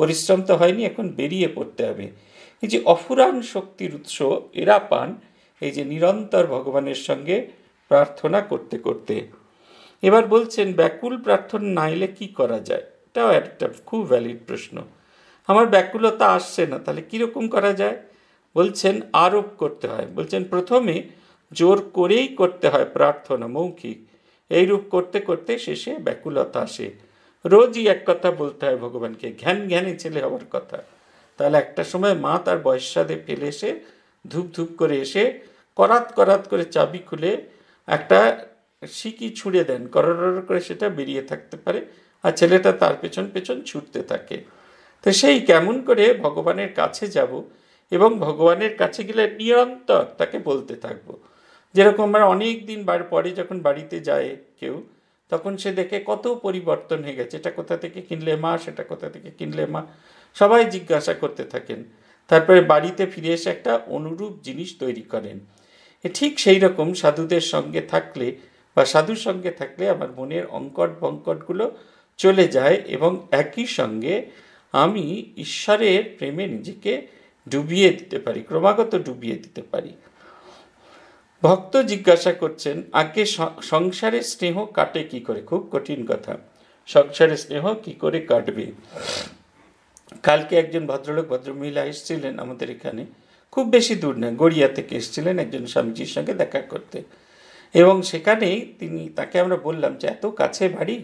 পরিশ্রম তো হয়নি এখন বেরিয়ে পড়তে হবে এই যে অফুরান শক্তির উৎস এরা পান এই যে নিরন্তর ভগবানের সঙ্গে প্রার্থনা করতে করতে এবার বলছেন ব্যাকুল প্রার্থনা না এলে কী করা যায় এটাও একটা খুব ভ্যালিড প্রশ্ন আমার ব্যাকুলতা আসছে না তাহলে কীরকম করা যায় বলছেন আরোপ করতে হয় বলছেন প্রথমে জোর করেই করতে হয় প্রার্থনা মৌখিক এইরূপ করতে করতে শেষে ব্যাকুলতা আসে রোজই এক কথা বলতে হয় ভগবানকে ঘ্যান ঘ্যানে ছেলে হওয়ার কথা তাহলে একটা সময় মা তার বয়সাদে ফেলে এসে ধূপ ধূপ করে এসে করাত করাত করে চাবি খুলে একটা সিকি ছুঁড়ে দেন করর করে সেটা বেরিয়ে থাকতে পারে আর ছেলেটা তার পেছন পেছন ছুটতে থাকে তো সেই কেমন করে ভগবানের কাছে যাব এবং ভগবানের কাছে গেলে নিরন্তর তাকে বলতে থাকবো যেরকম আমরা অনেক দিন বার পরে যখন বাড়িতে যায় কেউ তখন সে দেখে কত পরিবর্তন হয়ে গেছে এটা কোথা থেকে কিনলে মা সেটা কোথা থেকে কিনলে মা সবাই জিজ্ঞাসা করতে থাকেন তারপরে বাড়িতে ফিরে এসে একটা অনুরূপ জিনিস তৈরি করেন ঠিক সেই রকম সাধুদের সঙ্গে থাকলে বা সাধুর সঙ্গে থাকলে আমার মনের অঙ্কট বঙ্কটগুলো চলে যায় এবং একই সঙ্গে আমি ঈশ্বরের প্রেমে নিজেকে ডুবিয়ে দিতে পারি ক্রমাগত ডুবিয়ে দিতে পারি ভক্ত জিজ্ঞাসা করছেন আগে সংসারের স্নেহ কাটে কি করে খুব কঠিন কথা সংসারের স্নেহ কি করে কাটবে কালকে একজন ভদ্রলোক ভদ্রমহিলা এসেছিলেন আমাদের এখানে খুব বেশি দূর না গড়িয়া থেকে এসেছিলেন একজন স্বামীজির সঙ্গে দেখা করতে এবং সেখানে তিনি তাকে আমরা বললাম যে এত কাছে বাড়ি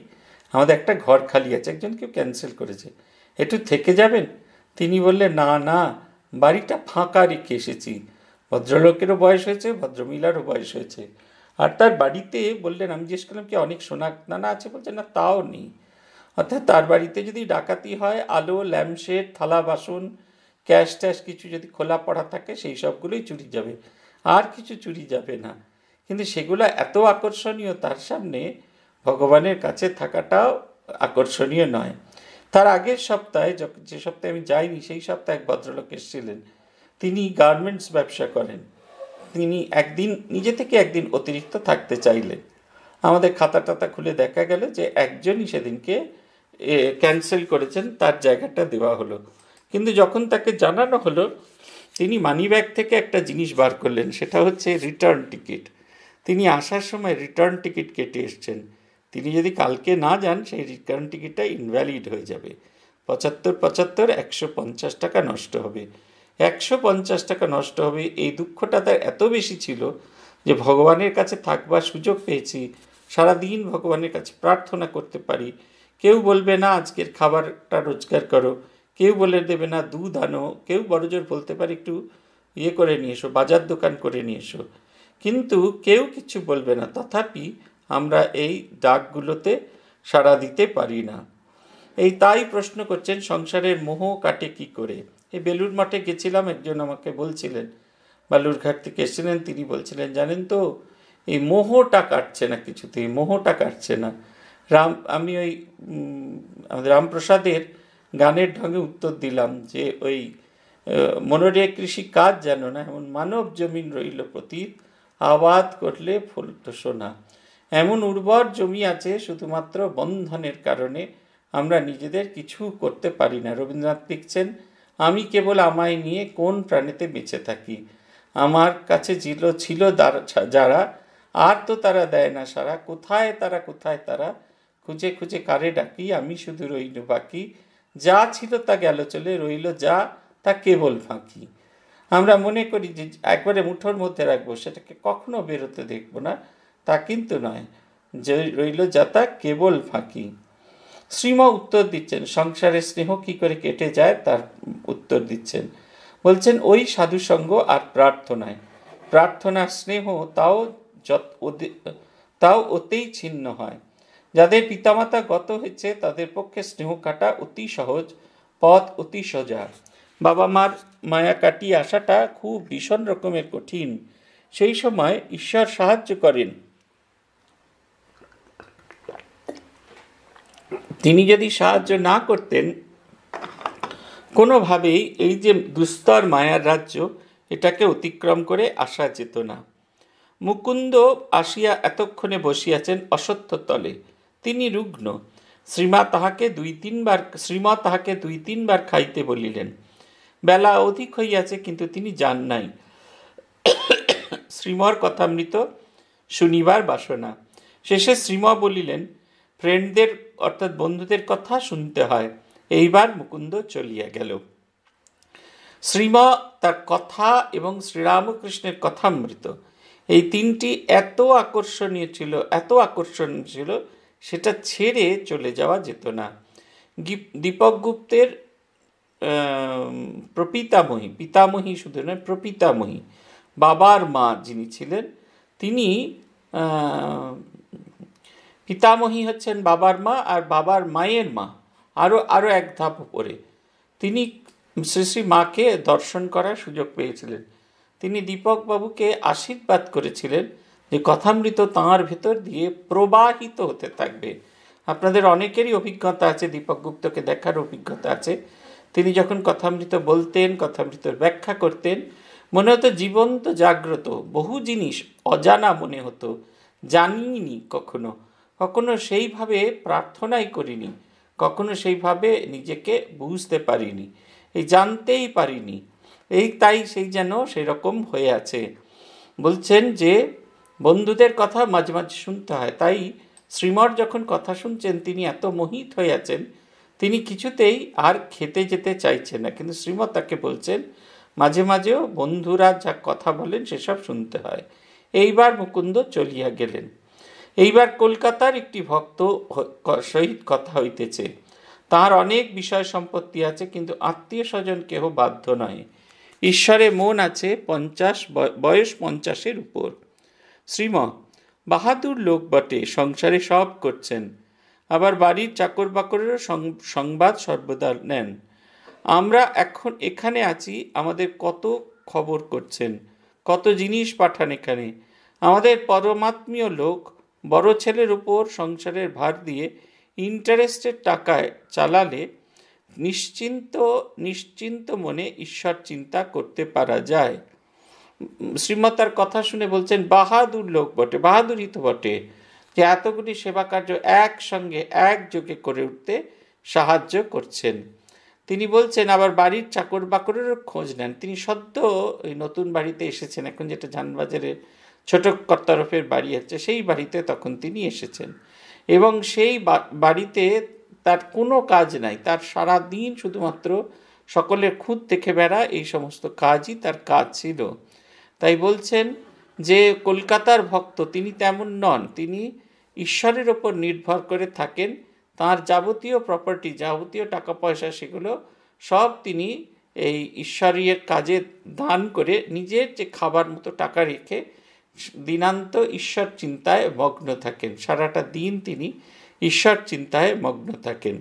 আমাদের একটা ঘর খালি আছে একজন কেউ ক্যান্সেল করেছে একটু থেকে যাবেন তিনি বললেন না না বাড়িটা ফাঁকা রেখে এসেছি ভদ্রলোকেরও বয়স হয়েছে ভদ্রমহিলারও বয়স হয়েছে আর তার বাড়িতে বললেন আমি জিজ্ঞেস করলাম কি অনেক সোনা নানা আছে বলছে না তাও নেই অর্থাৎ তার বাড়িতে যদি ডাকাতি হয় আলো ল্যাম্পশেড থালা বাসন ক্যাশ ট্যাশ কিছু যদি খোলা পড়া থাকে সেই সবগুলোই চুরি যাবে আর কিছু চুরি যাবে না কিন্তু সেগুলো এত আকর্ষণীয় তার সামনে ভগবানের কাছে থাকাটাও আকর্ষণীয় নয় তার আগের সপ্তাহে যে সপ্তাহে আমি যাইনি সেই সপ্তাহে এক ভদ্রলোক এসেছিলেন তিনি গার্মেন্টস ব্যবসা করেন তিনি একদিন নিজে থেকে একদিন অতিরিক্ত থাকতে চাইলেন আমাদের খাতা টাতা খুলে দেখা গেল যে একজনই সেদিনকে এ ক্যান্সেল করেছেন তার জায়গাটা দেওয়া হলো কিন্তু যখন তাকে জানানো হলো তিনি মানি ব্যাগ থেকে একটা জিনিস বার করলেন সেটা হচ্ছে রিটার্ন টিকিট তিনি আসার সময় রিটার্ন টিকিট কেটে এসছেন তিনি যদি কালকে না যান সেই রিটার্ন টিকিটটা ইনভ্যালিড হয়ে যাবে পঁচাত্তর পঁচাত্তর একশো পঞ্চাশ টাকা নষ্ট হবে একশো পঞ্চাশ টাকা নষ্ট হবে এই দুঃখটা তার এত বেশি ছিল যে ভগবানের কাছে থাকবার সুযোগ পেয়েছি সারাদিন ভগবানের কাছে প্রার্থনা করতে পারি কেউ বলবে না আজকের খাবারটা রোজগার করো কেউ বলে দেবে না দুধ আনো কেউ বড়জোর বলতে পারে একটু ইয়ে করে নিয়ে এসো বাজার দোকান করে নিয়ে এসো কিন্তু কেউ কিছু বলবে না তথাপি আমরা এই ডাকগুলোতে সাড়া দিতে পারি না এই তাই প্রশ্ন করছেন সংসারের মোহ কাটে কি করে এই বেলুর মাঠে গেছিলাম একজন আমাকে বলছিলেন বালুরঘাট থেকে এসেছিলেন তিনি বলছিলেন জানেন তো এই মোহটা কাটছে না কিছুতেই মোহটা কাটছে না রাম আমি ওই আমাদের রামপ্রসাদের গানের ঢঙে উত্তর দিলাম যে ওই মনোরে কৃষি কাজ জানো না এমন মানব জমিন রইল প্রতীত আবাদ করলে তো শোনা এমন উর্বর জমি আছে শুধুমাত্র বন্ধনের কারণে আমরা নিজেদের কিছু করতে পারি না রবীন্দ্রনাথ লিখছেন আমি কেবল আমায় নিয়ে কোন প্রাণীতে বেঁচে থাকি আমার কাছে ছিল ছিল যারা আর তো তারা দেয় না সারা কোথায় তারা কোথায় তারা খুঁজে খুঁজে কারে ডাকি আমি শুধু রইল বাকি যা ছিল তা গেল চলে রইল যা তা কেবল ফাঁকি আমরা মনে করি যে একবারে মুঠোর মধ্যে রাখবো সেটাকে কখনো বেরোতে দেখবো না তা কিন্তু নয় যে রইল যা তা কেবল ফাঁকি শ্রীমা উত্তর দিচ্ছেন সংসারের স্নেহ কি করে কেটে যায় তার উত্তর দিচ্ছেন বলছেন ওই সাধুসঙ্গ আর প্রার্থনায় প্রার্থনার স্নেহ তাও তাও ওতেই ছিন্ন হয় যাদের পিতামাতা গত হয়েছে তাদের পক্ষে স্নেহ কাটা অতি সহজ পথ অতি সোজা বাবা মার মায়া কাটিয়ে আসাটা খুব ভীষণ রকমের কঠিন সেই সময় ঈশ্বর সাহায্য করেন তিনি যদি সাহায্য না করতেন কোনোভাবেই এই যে দুস্তর মায়ার রাজ্য এটাকে অতিক্রম করে আসা যেত না মুকুন্দ আসিয়া এতক্ষণে বসিয়াছেন অসত্য তলে তিনি রুগ্ন শ্রীমা তাহাকে দুই তিনবার শ্রীমা তাহাকে দুই তিনবার খাইতে বলিলেন বেলা অধিক হইয়াছে কিন্তু তিনি যান নাই শ্রীমর কথা মৃত শুনিবার বাসনা শেষে শ্রীমা বলিলেন ফ্রেন্ডদের অর্থাৎ বন্ধুদের কথা শুনতে হয় এইবার মুকুন্দ চলিয়া গেল শ্রীমা তার কথা এবং শ্রীরামকৃষ্ণের কথামৃত এই তিনটি এত আকর্ষণীয় ছিল এত আকর্ষণ ছিল সেটা ছেড়ে চলে যাওয়া যেত না দীপক গুপ্তের প্রপিতামহী পিতামহী শুধু নয় প্রপিতামহী বাবার মা যিনি ছিলেন তিনি পিতামহী হচ্ছেন বাবার মা আর বাবার মায়ের মা আরও আরও এক ধাপ উপরে তিনি শ্রী শ্রী মাকে দর্শন করার সুযোগ পেয়েছিলেন তিনি দীপকবাবুকে আশীর্বাদ করেছিলেন যে কথামৃত তাঁর ভেতর দিয়ে প্রবাহিত হতে থাকবে আপনাদের অনেকেরই অভিজ্ঞতা আছে দীপক গুপ্তকে দেখার অভিজ্ঞতা আছে তিনি যখন কথামৃত বলতেন কথামৃত ব্যাখ্যা করতেন মনে হতো জীবন্ত জাগ্রত বহু জিনিস অজানা মনে হতো জানিনি কখনো কখনো সেইভাবে প্রার্থনাই করিনি কখনো সেইভাবে নিজেকে বুঝতে পারিনি এই জানতেই পারিনি এই তাই সেই যেন সেরকম হয়ে আছে বলছেন যে বন্ধুদের কথা মাঝে মাঝে শুনতে হয় তাই শ্রীমর যখন কথা শুনছেন তিনি এত মোহিত হয়ে আছেন তিনি কিছুতেই আর খেতে যেতে চাইছেন না কিন্তু শ্রীমত তাকে বলছেন মাঝে মাঝেও বন্ধুরা যা কথা বলেন সেসব শুনতে হয় এইবার মুকুন্দ চলিয়া গেলেন এইবার কলকাতার একটি ভক্ত সহিত কথা হইতেছে তার অনেক বিষয় সম্পত্তি আছে কিন্তু আত্মীয় স্বজন কেহ বাধ্য নয় ঈশ্বরে মন আছে পঞ্চাশ বয়স পঞ্চাশের উপর শ্রীম বাহাদুর লোক বটে সংসারে সব করছেন আবার বাড়ির চাকর বাকরেরও সংবাদ সর্বদা নেন আমরা এখন এখানে আছি আমাদের কত খবর করছেন কত জিনিস পাঠান এখানে আমাদের পরমাত্মীয় লোক বড় ছেলের উপর সংসারের ভার দিয়ে ইন্টারেস্টের টাকায় চালালে নিশ্চিন্ত নিশ্চিন্ত মনে ঈশ্বর চিন্তা করতে পারা যায় শ্রীমতার কথা শুনে বলছেন বাহাদুর লোক বটে বাহাদুরই তো বটে যে এতগুলি সেবা কার্য একসঙ্গে একযোগে করে উঠতে সাহায্য করছেন তিনি বলছেন আবার বাড়ির চাকর বাকরেরও খোঁজ নেন তিনি সদ্য ওই নতুন বাড়িতে এসেছেন এখন যেটা জানবাজারে ছোট কর্তারফের বাড়ি আছে সেই বাড়িতে তখন তিনি এসেছেন এবং সেই বাড়িতে তার কোনো কাজ নাই তার সারা দিন শুধুমাত্র সকলের খুঁত দেখে বেড়া এই সমস্ত কাজই তার কাজ ছিল তাই বলছেন যে কলকাতার ভক্ত তিনি তেমন নন তিনি ঈশ্বরের ওপর নির্ভর করে থাকেন তার যাবতীয় প্রপার্টি যাবতীয় টাকা পয়সা সেগুলো সব তিনি এই ঈশ্বরীয় কাজে দান করে নিজের যে খাবার মতো টাকা রেখে দিনান্ত ঈশ্বর চিন্তায় মগ্ন থাকেন সারাটা দিন তিনি ঈশ্বর চিন্তায় মগ্ন থাকেন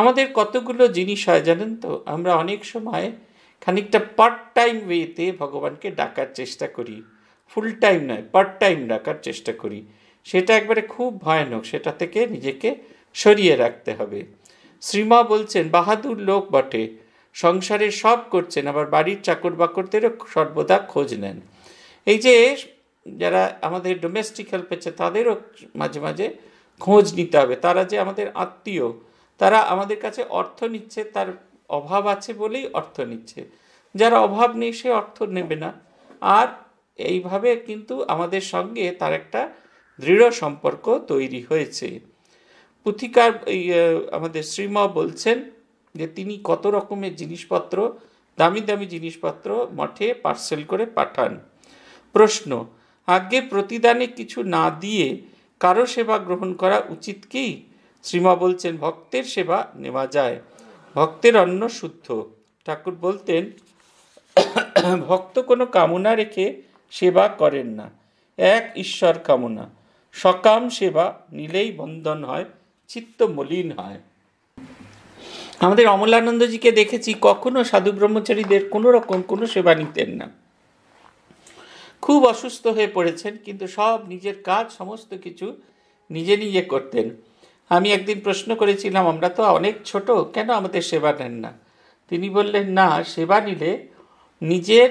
আমাদের কতগুলো জিনিস হয় জানেন তো আমরা অনেক সময় খানিকটা পার্ট টাইম ওয়েতে ভগবানকে ডাকার চেষ্টা করি ফুল টাইম নয় পার্ট টাইম ডাকার চেষ্টা করি সেটা একবারে খুব ভয়ানক সেটা থেকে নিজেকে সরিয়ে রাখতে হবে শ্রীমা বলছেন বাহাদুর লোক বটে সংসারে সব করছেন আবার বাড়ির চাকর বাকরদেরও সর্বদা খোঁজ নেন এই যে যারা আমাদের ডোমেস্টিক হেল্প হচ্ছে তাদেরও মাঝে মাঝে খোঁজ নিতে হবে তারা যে আমাদের আত্মীয় তারা আমাদের কাছে অর্থ নিচ্ছে তার অভাব আছে বলেই অর্থ নিচ্ছে যারা অভাব নেই সে অর্থ নেবে না আর এইভাবে কিন্তু আমাদের সঙ্গে তার একটা দৃঢ় সম্পর্ক তৈরি হয়েছে পুথিকার আমাদের শ্রীম বলছেন যে তিনি কত রকমের জিনিসপত্র দামি দামি জিনিসপত্র মঠে পার্সেল করে পাঠান প্রশ্ন আগে প্রতিদানে কিছু না দিয়ে কারো সেবা গ্রহণ করা উচিত কি শ্রীমা বলছেন ভক্তের সেবা নেওয়া যায় ভক্তের অন্ন শুদ্ধ ঠাকুর বলতেন ভক্ত কোনো কামনা রেখে সেবা করেন না এক ঈশ্বর কামনা সকাম সেবা নিলেই বন্ধন হয় চিত্ত মলিন হয় আমাদের অমলানন্দজিকে দেখেছি কখনো সাধু ব্রহ্মচারীদের কোনো রকম কোনো সেবা নিতেন না খুব অসুস্থ হয়ে পড়েছেন কিন্তু সব নিজের কাজ সমস্ত কিছু নিজে নিজে করতেন আমি একদিন প্রশ্ন করেছিলাম আমরা তো অনেক ছোট কেন আমাদের সেবা নেন না তিনি বললেন না সেবা নিলে নিজের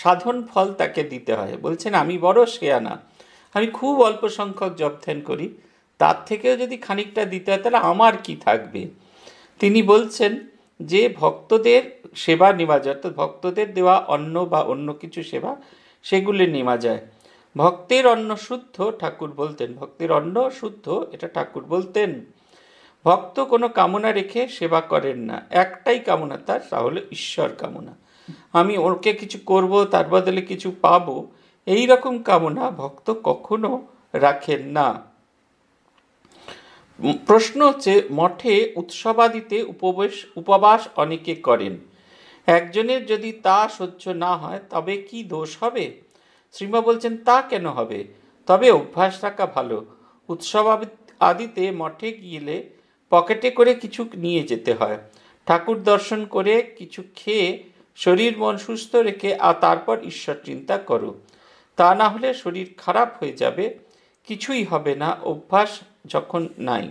সাধন ফল তাকে দিতে হয় বলছেন আমি বড় না আমি খুব অল্প সংখ্যক জবধ্যান করি তার থেকেও যদি খানিকটা দিতে হয় তাহলে আমার কি থাকবে তিনি বলছেন যে ভক্তদের সেবা নেওয়া যায় অর্থাৎ ভক্তদের দেওয়া অন্ন বা অন্য কিছু সেবা সেগুলি নেওয়া যায় ভক্তের অন্ন শুদ্ধ ঠাকুর বলতেন ভক্তের অন্ন শুদ্ধ এটা ঠাকুর বলতেন ভক্ত কোনো কামনা রেখে সেবা করেন না একটাই কামনা তার তাহলে ঈশ্বর কামনা আমি ওকে কিছু করব তার বদলে কিছু পাবো এই রকম কামনা ভক্ত কখনো রাখেন না প্রশ্ন হচ্ছে মঠে উৎসবাদিতে উপবেশ উপবাস অনেকে করেন একজনের যদি তা সহ্য না হয় তবে কি দোষ হবে শ্রীমা বলছেন তা কেন হবে তবে অভ্যাস থাকা ভালো উৎসব আদিতে মঠে গিয়েলে পকেটে করে কিছু নিয়ে যেতে হয় ঠাকুর দর্শন করে কিছু খেয়ে শরীর মন সুস্থ রেখে আর তারপর ঈশ্বর চিন্তা করো তা না হলে শরীর খারাপ হয়ে যাবে কিছুই হবে না অভ্যাস যখন নাই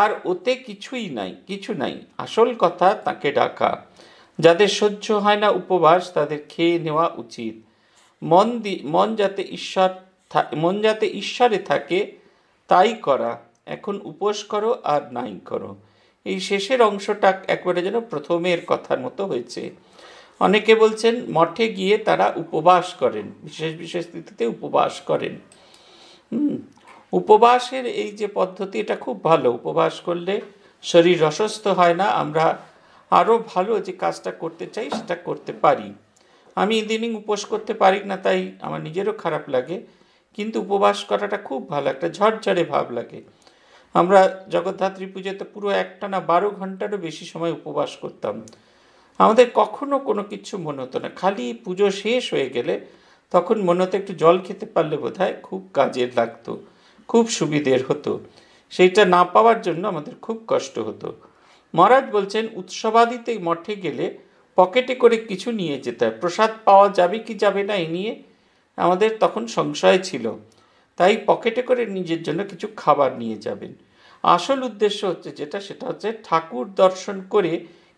আর ওতে কিছুই নাই কিছু নাই আসল কথা তাকে ডাকা যাদের সহ্য হয় না উপবাস তাদের খেয়ে নেওয়া উচিত মন দি মন যাতে ঈশ্বর মন যাতে ঈশ্বরে থাকে তাই করা এখন উপোস করো আর নাই করো এই শেষের অংশটা একবারে যেন প্রথমের কথার মতো হয়েছে অনেকে বলছেন মঠে গিয়ে তারা উপবাস করেন বিশেষ বিশেষ তিথিতে উপবাস করেন উপবাসের এই যে পদ্ধতি এটা খুব ভালো উপবাস করলে শরীর অসুস্থ হয় না আমরা আরও ভালো যে কাজটা করতে চাই সেটা করতে পারি আমি ইদানিং উপোস করতে পারি না তাই আমার নিজেরও খারাপ লাগে কিন্তু উপবাস করাটা খুব ভালো একটা ঝরঝরে ভাব লাগে আমরা জগদ্ধাত্রী পুজোতে পুরো একটা না বারো ঘন্টারও বেশি সময় উপবাস করতাম আমাদের কখনো কোনো কিছু মনে হতো না খালি পুজো শেষ হয়ে গেলে তখন মনে হতো একটু জল খেতে পারলে বোধ খুব কাজের লাগতো খুব সুবিধের হতো সেইটা না পাওয়ার জন্য আমাদের খুব কষ্ট হতো মহারাজ বলছেন উৎসবাদিতে মঠে গেলে পকেটে করে কিছু নিয়ে যেতে হয় প্রসাদ পাওয়া যাবে কি যাবে না এই নিয়ে আমাদের তখন সংশয় ছিল তাই পকেটে করে নিজের জন্য কিছু খাবার নিয়ে যাবেন আসল উদ্দেশ্য হচ্ছে যেটা সেটা হচ্ছে ঠাকুর দর্শন করে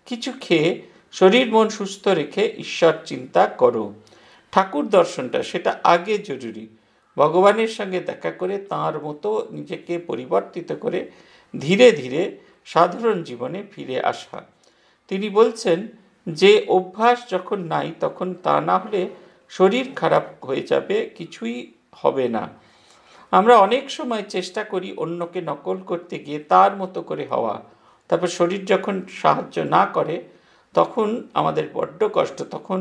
কিছু খেয়ে শরীর মন সুস্থ রেখে ঈশ্বর চিন্তা করো ঠাকুর দর্শনটা সেটা আগে জরুরি ভগবানের সঙ্গে দেখা করে তাঁর মতো নিজেকে পরিবর্তিত করে ধীরে ধীরে সাধারণ জীবনে ফিরে আসা তিনি বলছেন যে অভ্যাস যখন নাই তখন তা না হলে শরীর খারাপ হয়ে যাবে কিছুই হবে না আমরা অনেক সময় চেষ্টা করি অন্যকে নকল করতে গিয়ে তার মতো করে হওয়া তারপর শরীর যখন সাহায্য না করে তখন আমাদের বড্ড কষ্ট তখন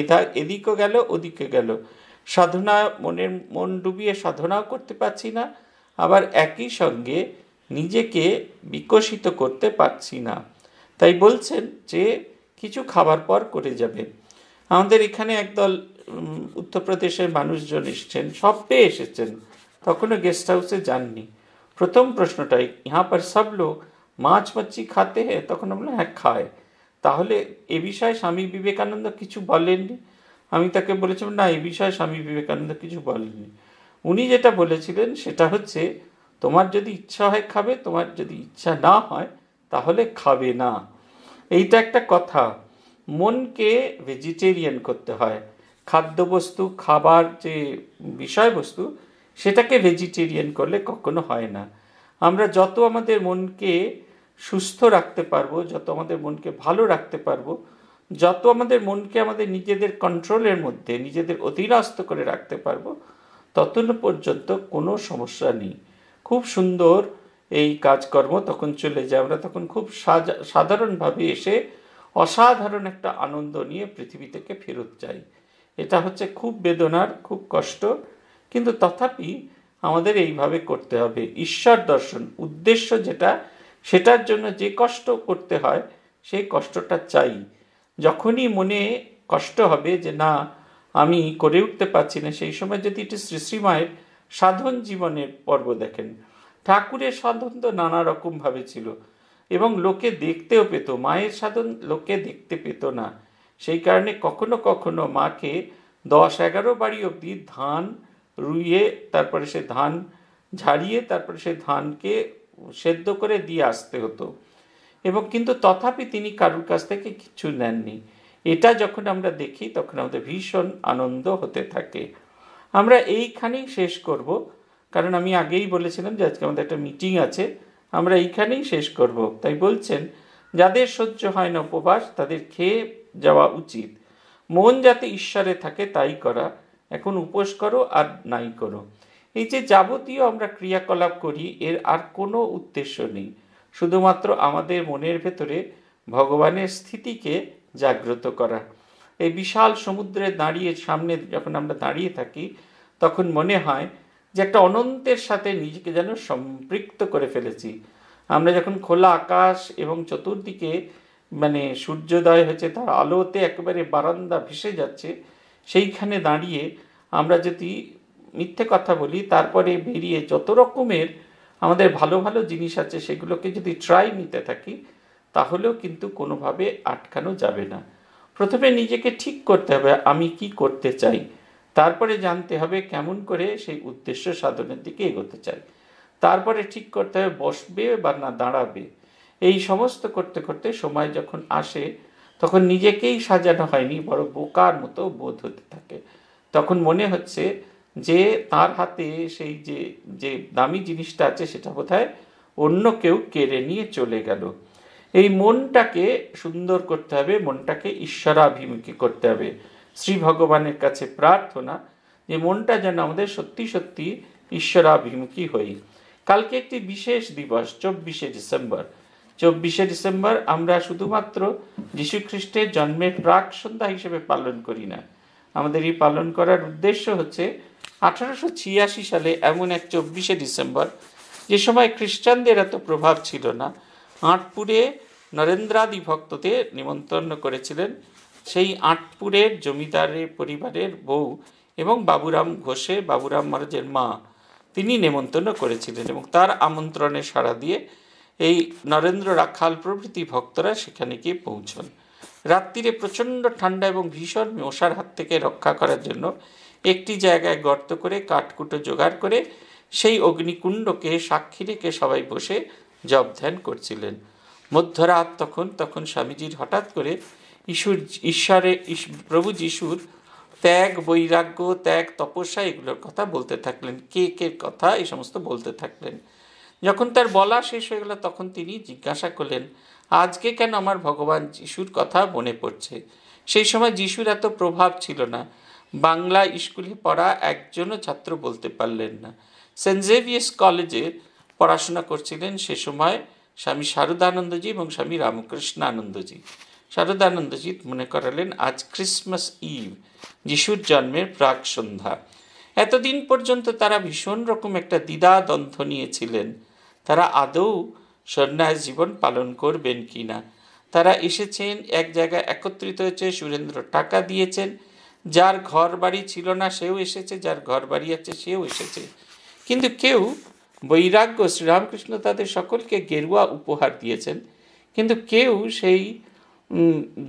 এধা এদিকে গেল ওদিকে গেল সাধনা মনের মন ডুবিয়ে সাধনাও করতে পারছি না আবার একই সঙ্গে নিজেকে বিকশিত করতে পারছি না তাই বলছেন যে কিছু খাবার পর করে যাবে আমাদের এখানে একদল উত্তরপ্রদেশের মানুষজন এসছেন সব পেয়ে এসেছেন তখনও গেস্ট হাউসে যাননি প্রথম প্রশ্নটা ইহাঁ পর সব লোক মাছ মাছি খাতে হ্যাঁ তখন আমরা হ্যাঁ খায় তাহলে এ বিষয়ে স্বামী বিবেকানন্দ কিছু বলেননি আমি তাকে বলেছিলাম না এ বিষয়ে স্বামী বিবেকানন্দ কিছু বলেননি উনি যেটা বলেছিলেন সেটা হচ্ছে তোমার যদি ইচ্ছা হয় খাবে তোমার যদি ইচ্ছা না হয় তাহলে খাবে না এইটা একটা কথা মনকে ভেজিটেরিয়ান করতে হয় খাদ্যবস্তু খাবার যে বিষয়বস্তু সেটাকে ভেজিটেরিয়ান করলে কখনো হয় না আমরা যত আমাদের মনকে সুস্থ রাখতে পারবো যত আমাদের মনকে ভালো রাখতে পারবো যত আমাদের মনকে আমাদের নিজেদের কন্ট্রোলের মধ্যে নিজেদের অধীনস্থ করে রাখতে পারবো ততক্ষণ পর্যন্ত কোনো সমস্যা নেই খুব সুন্দর এই কাজকর্ম তখন চলে যায় আমরা তখন খুব সাধারণভাবে এসে অসাধারণ একটা আনন্দ নিয়ে পৃথিবী থেকে ফেরত যাই এটা হচ্ছে খুব বেদনার খুব কষ্ট কিন্তু তথাপি আমাদের এইভাবে করতে হবে ঈশ্বর দর্শন উদ্দেশ্য যেটা সেটার জন্য যে কষ্ট করতে হয় সেই কষ্টটা চাই যখনই মনে কষ্ট হবে যে না আমি করে উঠতে পারছি না সেই সময় যদি এটি শ্রী শ্রীমায়ের সাধন জীবনের পর্ব দেখেন ঠাকুরের সাধন তো নানা ভাবে ছিল এবং লোকে দেখতেও পেত মায়ের সাধন লোকে দেখতে পেত না সেই কারণে কখনো কখনো মাকে দশ এগারো বাড়ি অবধি ধান রুইয়ে তারপরে সে ধান ঝাড়িয়ে তারপরে সে ধানকে সেদ্ধ করে দিয়ে আসতে হতো এবং কিন্তু তথাপি তিনি কারুর কাছ থেকে কিছু নেননি এটা যখন আমরা দেখি তখন আমাদের ভীষণ আনন্দ হতে থাকে আমরা এইখানেই শেষ করব কারণ আমি আগেই বলেছিলাম যে আজকে আমাদের একটা মিটিং আছে আমরা এইখানেই শেষ করব তাই বলছেন যাদের সহ্য হয় না উপবাস তাদের খেয়ে যাওয়া উচিত মন যাতে ঈশ্বরে থাকে তাই করা এখন উপোস করো আর নাই করো এই যে যাবতীয় আমরা ক্রিয়াকলাপ করি এর আর কোনো উদ্দেশ্য নেই শুধুমাত্র আমাদের মনের ভেতরে ভগবানের স্থিতিকে জাগ্রত করা এই বিশাল সমুদ্রে দাঁড়িয়ে সামনে যখন আমরা দাঁড়িয়ে থাকি তখন মনে হয় যে একটা অনন্তের সাথে নিজেকে যেন সম্পৃক্ত করে ফেলেছি আমরা যখন খোলা আকাশ এবং চতুর্দিকে মানে সূর্যোদয় হয়েছে তার আলোতে একেবারে বারান্দা ভেসে যাচ্ছে সেইখানে দাঁড়িয়ে আমরা যদি মিথ্যে কথা বলি তারপরে বেরিয়ে যত রকমের আমাদের ভালো ভালো জিনিস আছে সেগুলোকে যদি ট্রাই নিতে থাকি তাহলেও কিন্তু কোনোভাবে আটকানো যাবে না প্রথমে নিজেকে ঠিক করতে হবে আমি কি করতে চাই তারপরে জানতে হবে কেমন করে সেই উদ্দেশ্য সাধনের দিকে এগোতে চাই তারপরে ঠিক করতে হবে বসবে বা না দাঁড়াবে এই সমস্ত করতে করতে সময় যখন আসে তখন নিজেকেই সাজানো হয়নি বড় বোকার মতো বোধ হতে থাকে তখন মনে হচ্ছে যে তার হাতে সেই যে যে দামি জিনিসটা আছে সেটা বোধহয় অন্য কেউ কেড়ে নিয়ে চলে গেল এই মনটাকে সুন্দর করতে হবে মনটাকে ঈশ্বরাভিমুখী করতে হবে শ্রী ভগবানের কাছে প্রার্থনা যে মনটা যেন আমাদের সত্যি সত্যি ঈশ্বরাভিমুখী হই কালকে একটি বিশেষ দিবস চব্বিশে ডিসেম্বর চব্বিশে ডিসেম্বর আমরা শুধুমাত্র যীশুখ্রিস্টের জন্মের প্রাক সন্ধ্যা হিসেবে পালন করি না আমাদের এই পালন করার উদ্দেশ্য হচ্ছে আঠারোশো ছিয়াশি সালে এমন এক চব্বিশে ডিসেম্বর যে সময় খ্রিস্টানদের এত প্রভাব ছিল না আঁটপুরে নরেন্দ্রাদি ভক্তদের নিমন্ত্রণ করেছিলেন সেই আটপুরের জমিদারের পরিবারের বউ এবং বাবুরাম ঘোষে বাবুরাম মহারাজের মা তিনি নেমন্তন্ন করেছিলেন এবং তার আমন্ত্রণে সাড়া দিয়ে এই নরেন্দ্র রাখাল প্রভৃতি ভক্তরা সেখানে গিয়ে পৌঁছন রাত্রিরে প্রচণ্ড ঠান্ডা এবং ভীষণ মশার হাত থেকে রক্ষা করার জন্য একটি জায়গায় গর্ত করে কাঠকুটো জোগাড় করে সেই অগ্নিকুণ্ডকে সাক্ষী রেখে সবাই বসে জব ধ্যান করছিলেন মধ্যরাত তখন তখন স্বামীজির হঠাৎ করে ঈশ্বর ঈশ্বরে প্রভু যিশুর ত্যাগ বৈরাগ্য ত্যাগ তপস্যা এগুলোর কথা বলতে থাকলেন কে কে কথা এই সমস্ত বলতে থাকলেন যখন তার বলা শেষ হয়ে গেল তখন তিনি জিজ্ঞাসা করলেন আজকে কেন আমার ভগবান যিশুর কথা মনে পড়ছে সেই সময় যিশুর এত প্রভাব ছিল না বাংলা স্কুলে পড়া একজনও ছাত্র বলতে পারলেন না সেন্ট জেভিয়ার্স কলেজে পড়াশোনা করছিলেন সে সময় স্বামী শারদানন্দজি এবং স্বামী রামকৃষ্ণ আনন্দজি শারদানন্দজিৎ মনে করালেন আজ ক্রিসমাস ইভ যিশুর জন্মের প্রাক সন্ধ্যা এতদিন পর্যন্ত তারা ভীষণ রকম একটা দ্বিধা দ্বন্দ্ব নিয়েছিলেন তারা আদৌ সন্ন্যাস জীবন পালন করবেন কি না তারা এসেছেন এক জায়গায় একত্রিত হয়েছে সুরেন্দ্র টাকা দিয়েছেন যার ঘর বাড়ি ছিল না সেও এসেছে যার ঘর বাড়ি আছে সেও এসেছে কিন্তু কেউ বৈরাগ্য শ্রীরামকৃষ্ণ তাদের সকলকে গেরুয়া উপহার দিয়েছেন কিন্তু কেউ সেই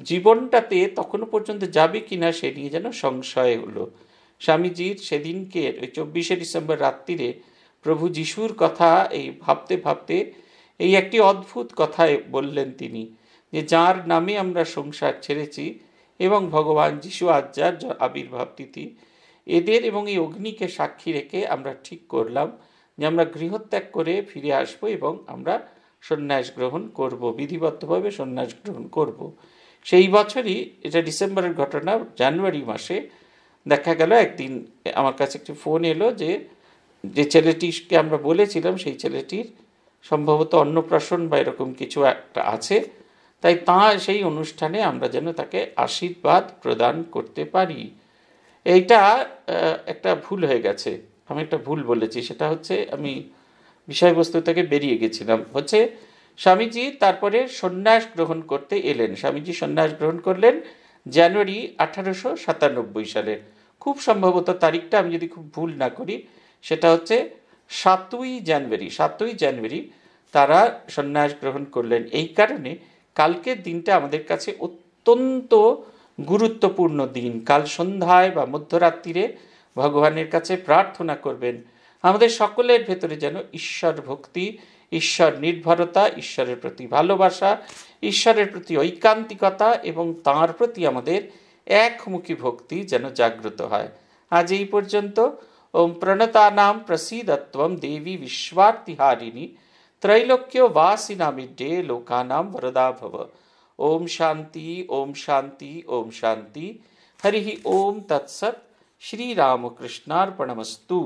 জীবনটাতে তখনও পর্যন্ত যাবে কি না সে নিয়ে যেন সংশয় হলো স্বামীজির সেদিনকে ওই চব্বিশে ডিসেম্বর রাত্রিরে প্রভু যিশুর কথা এই ভাবতে ভাবতে এই একটি অদ্ভুত কথা বললেন তিনি যে যার নামে আমরা সংসার ছেড়েছি এবং ভগবান যিশু আজ আবির্ভাব তিথি এদের এবং এই অগ্নিকে সাক্ষী রেখে আমরা ঠিক করলাম যে আমরা গৃহত্যাগ করে ফিরে আসবো এবং আমরা সন্ন্যাস গ্রহণ করব বিধিবদ্ধভাবে সন্ন্যাস গ্রহণ করব। সেই বছরই এটা ডিসেম্বরের ঘটনা জানুয়ারি মাসে দেখা গেল একদিন আমার কাছে একটি ফোন এলো যে যে ছেলেটিকে আমরা বলেছিলাম সেই ছেলেটির সম্ভবত অন্নপ্রাশন বা এরকম কিছু একটা আছে তাই তা সেই অনুষ্ঠানে আমরা যেন তাকে আশীর্বাদ প্রদান করতে পারি এইটা একটা ভুল হয়ে গেছে আমি একটা ভুল বলেছি সেটা হচ্ছে আমি বিষয়বস্তু থেকে বেরিয়ে গেছিলাম হচ্ছে স্বামীজি তারপরে সন্ন্যাস গ্রহণ করতে এলেন স্বামীজি সন্ন্যাস গ্রহণ করলেন জানুয়ারি আঠারোশো সাতানব্বই সালে খুব সম্ভবত তারিখটা আমি যদি খুব ভুল না করি সেটা হচ্ছে সাতই জানুয়ারি সাতই জানুয়ারি তারা সন্ন্যাস গ্রহণ করলেন এই কারণে কালকের দিনটা আমাদের কাছে অত্যন্ত গুরুত্বপূর্ণ দিন কাল সন্ধ্যায় বা মধ্যরাত্রিরে ভগবানের কাছে প্রার্থনা করবেন আমাদের সকলের ভেতরে যেন ঈশ্বর ভক্তি ঈশ্বর নির্ভরতা ঈশ্বরের প্রতি ভালোবাসা ঈশ্বরের প্রতি ঐকান্তিকতা এবং তাঁর প্রতি আমাদের একমুখী ভক্তি যেন জাগ্রত হয় আজ এই পর্যন্ত ওম প্রণতানাম প্রসিদত্বম দেবী বিশ্বার্তিহারিণী ত্রৈলোক্য বাসিনামিড্যে লোকানাম বরদা ভব ওম শান্তি ওম শান্তি ওম শান্তি হরি ওম তৎসৎ শ্রীরামকৃষ্ণার্পণমস্তু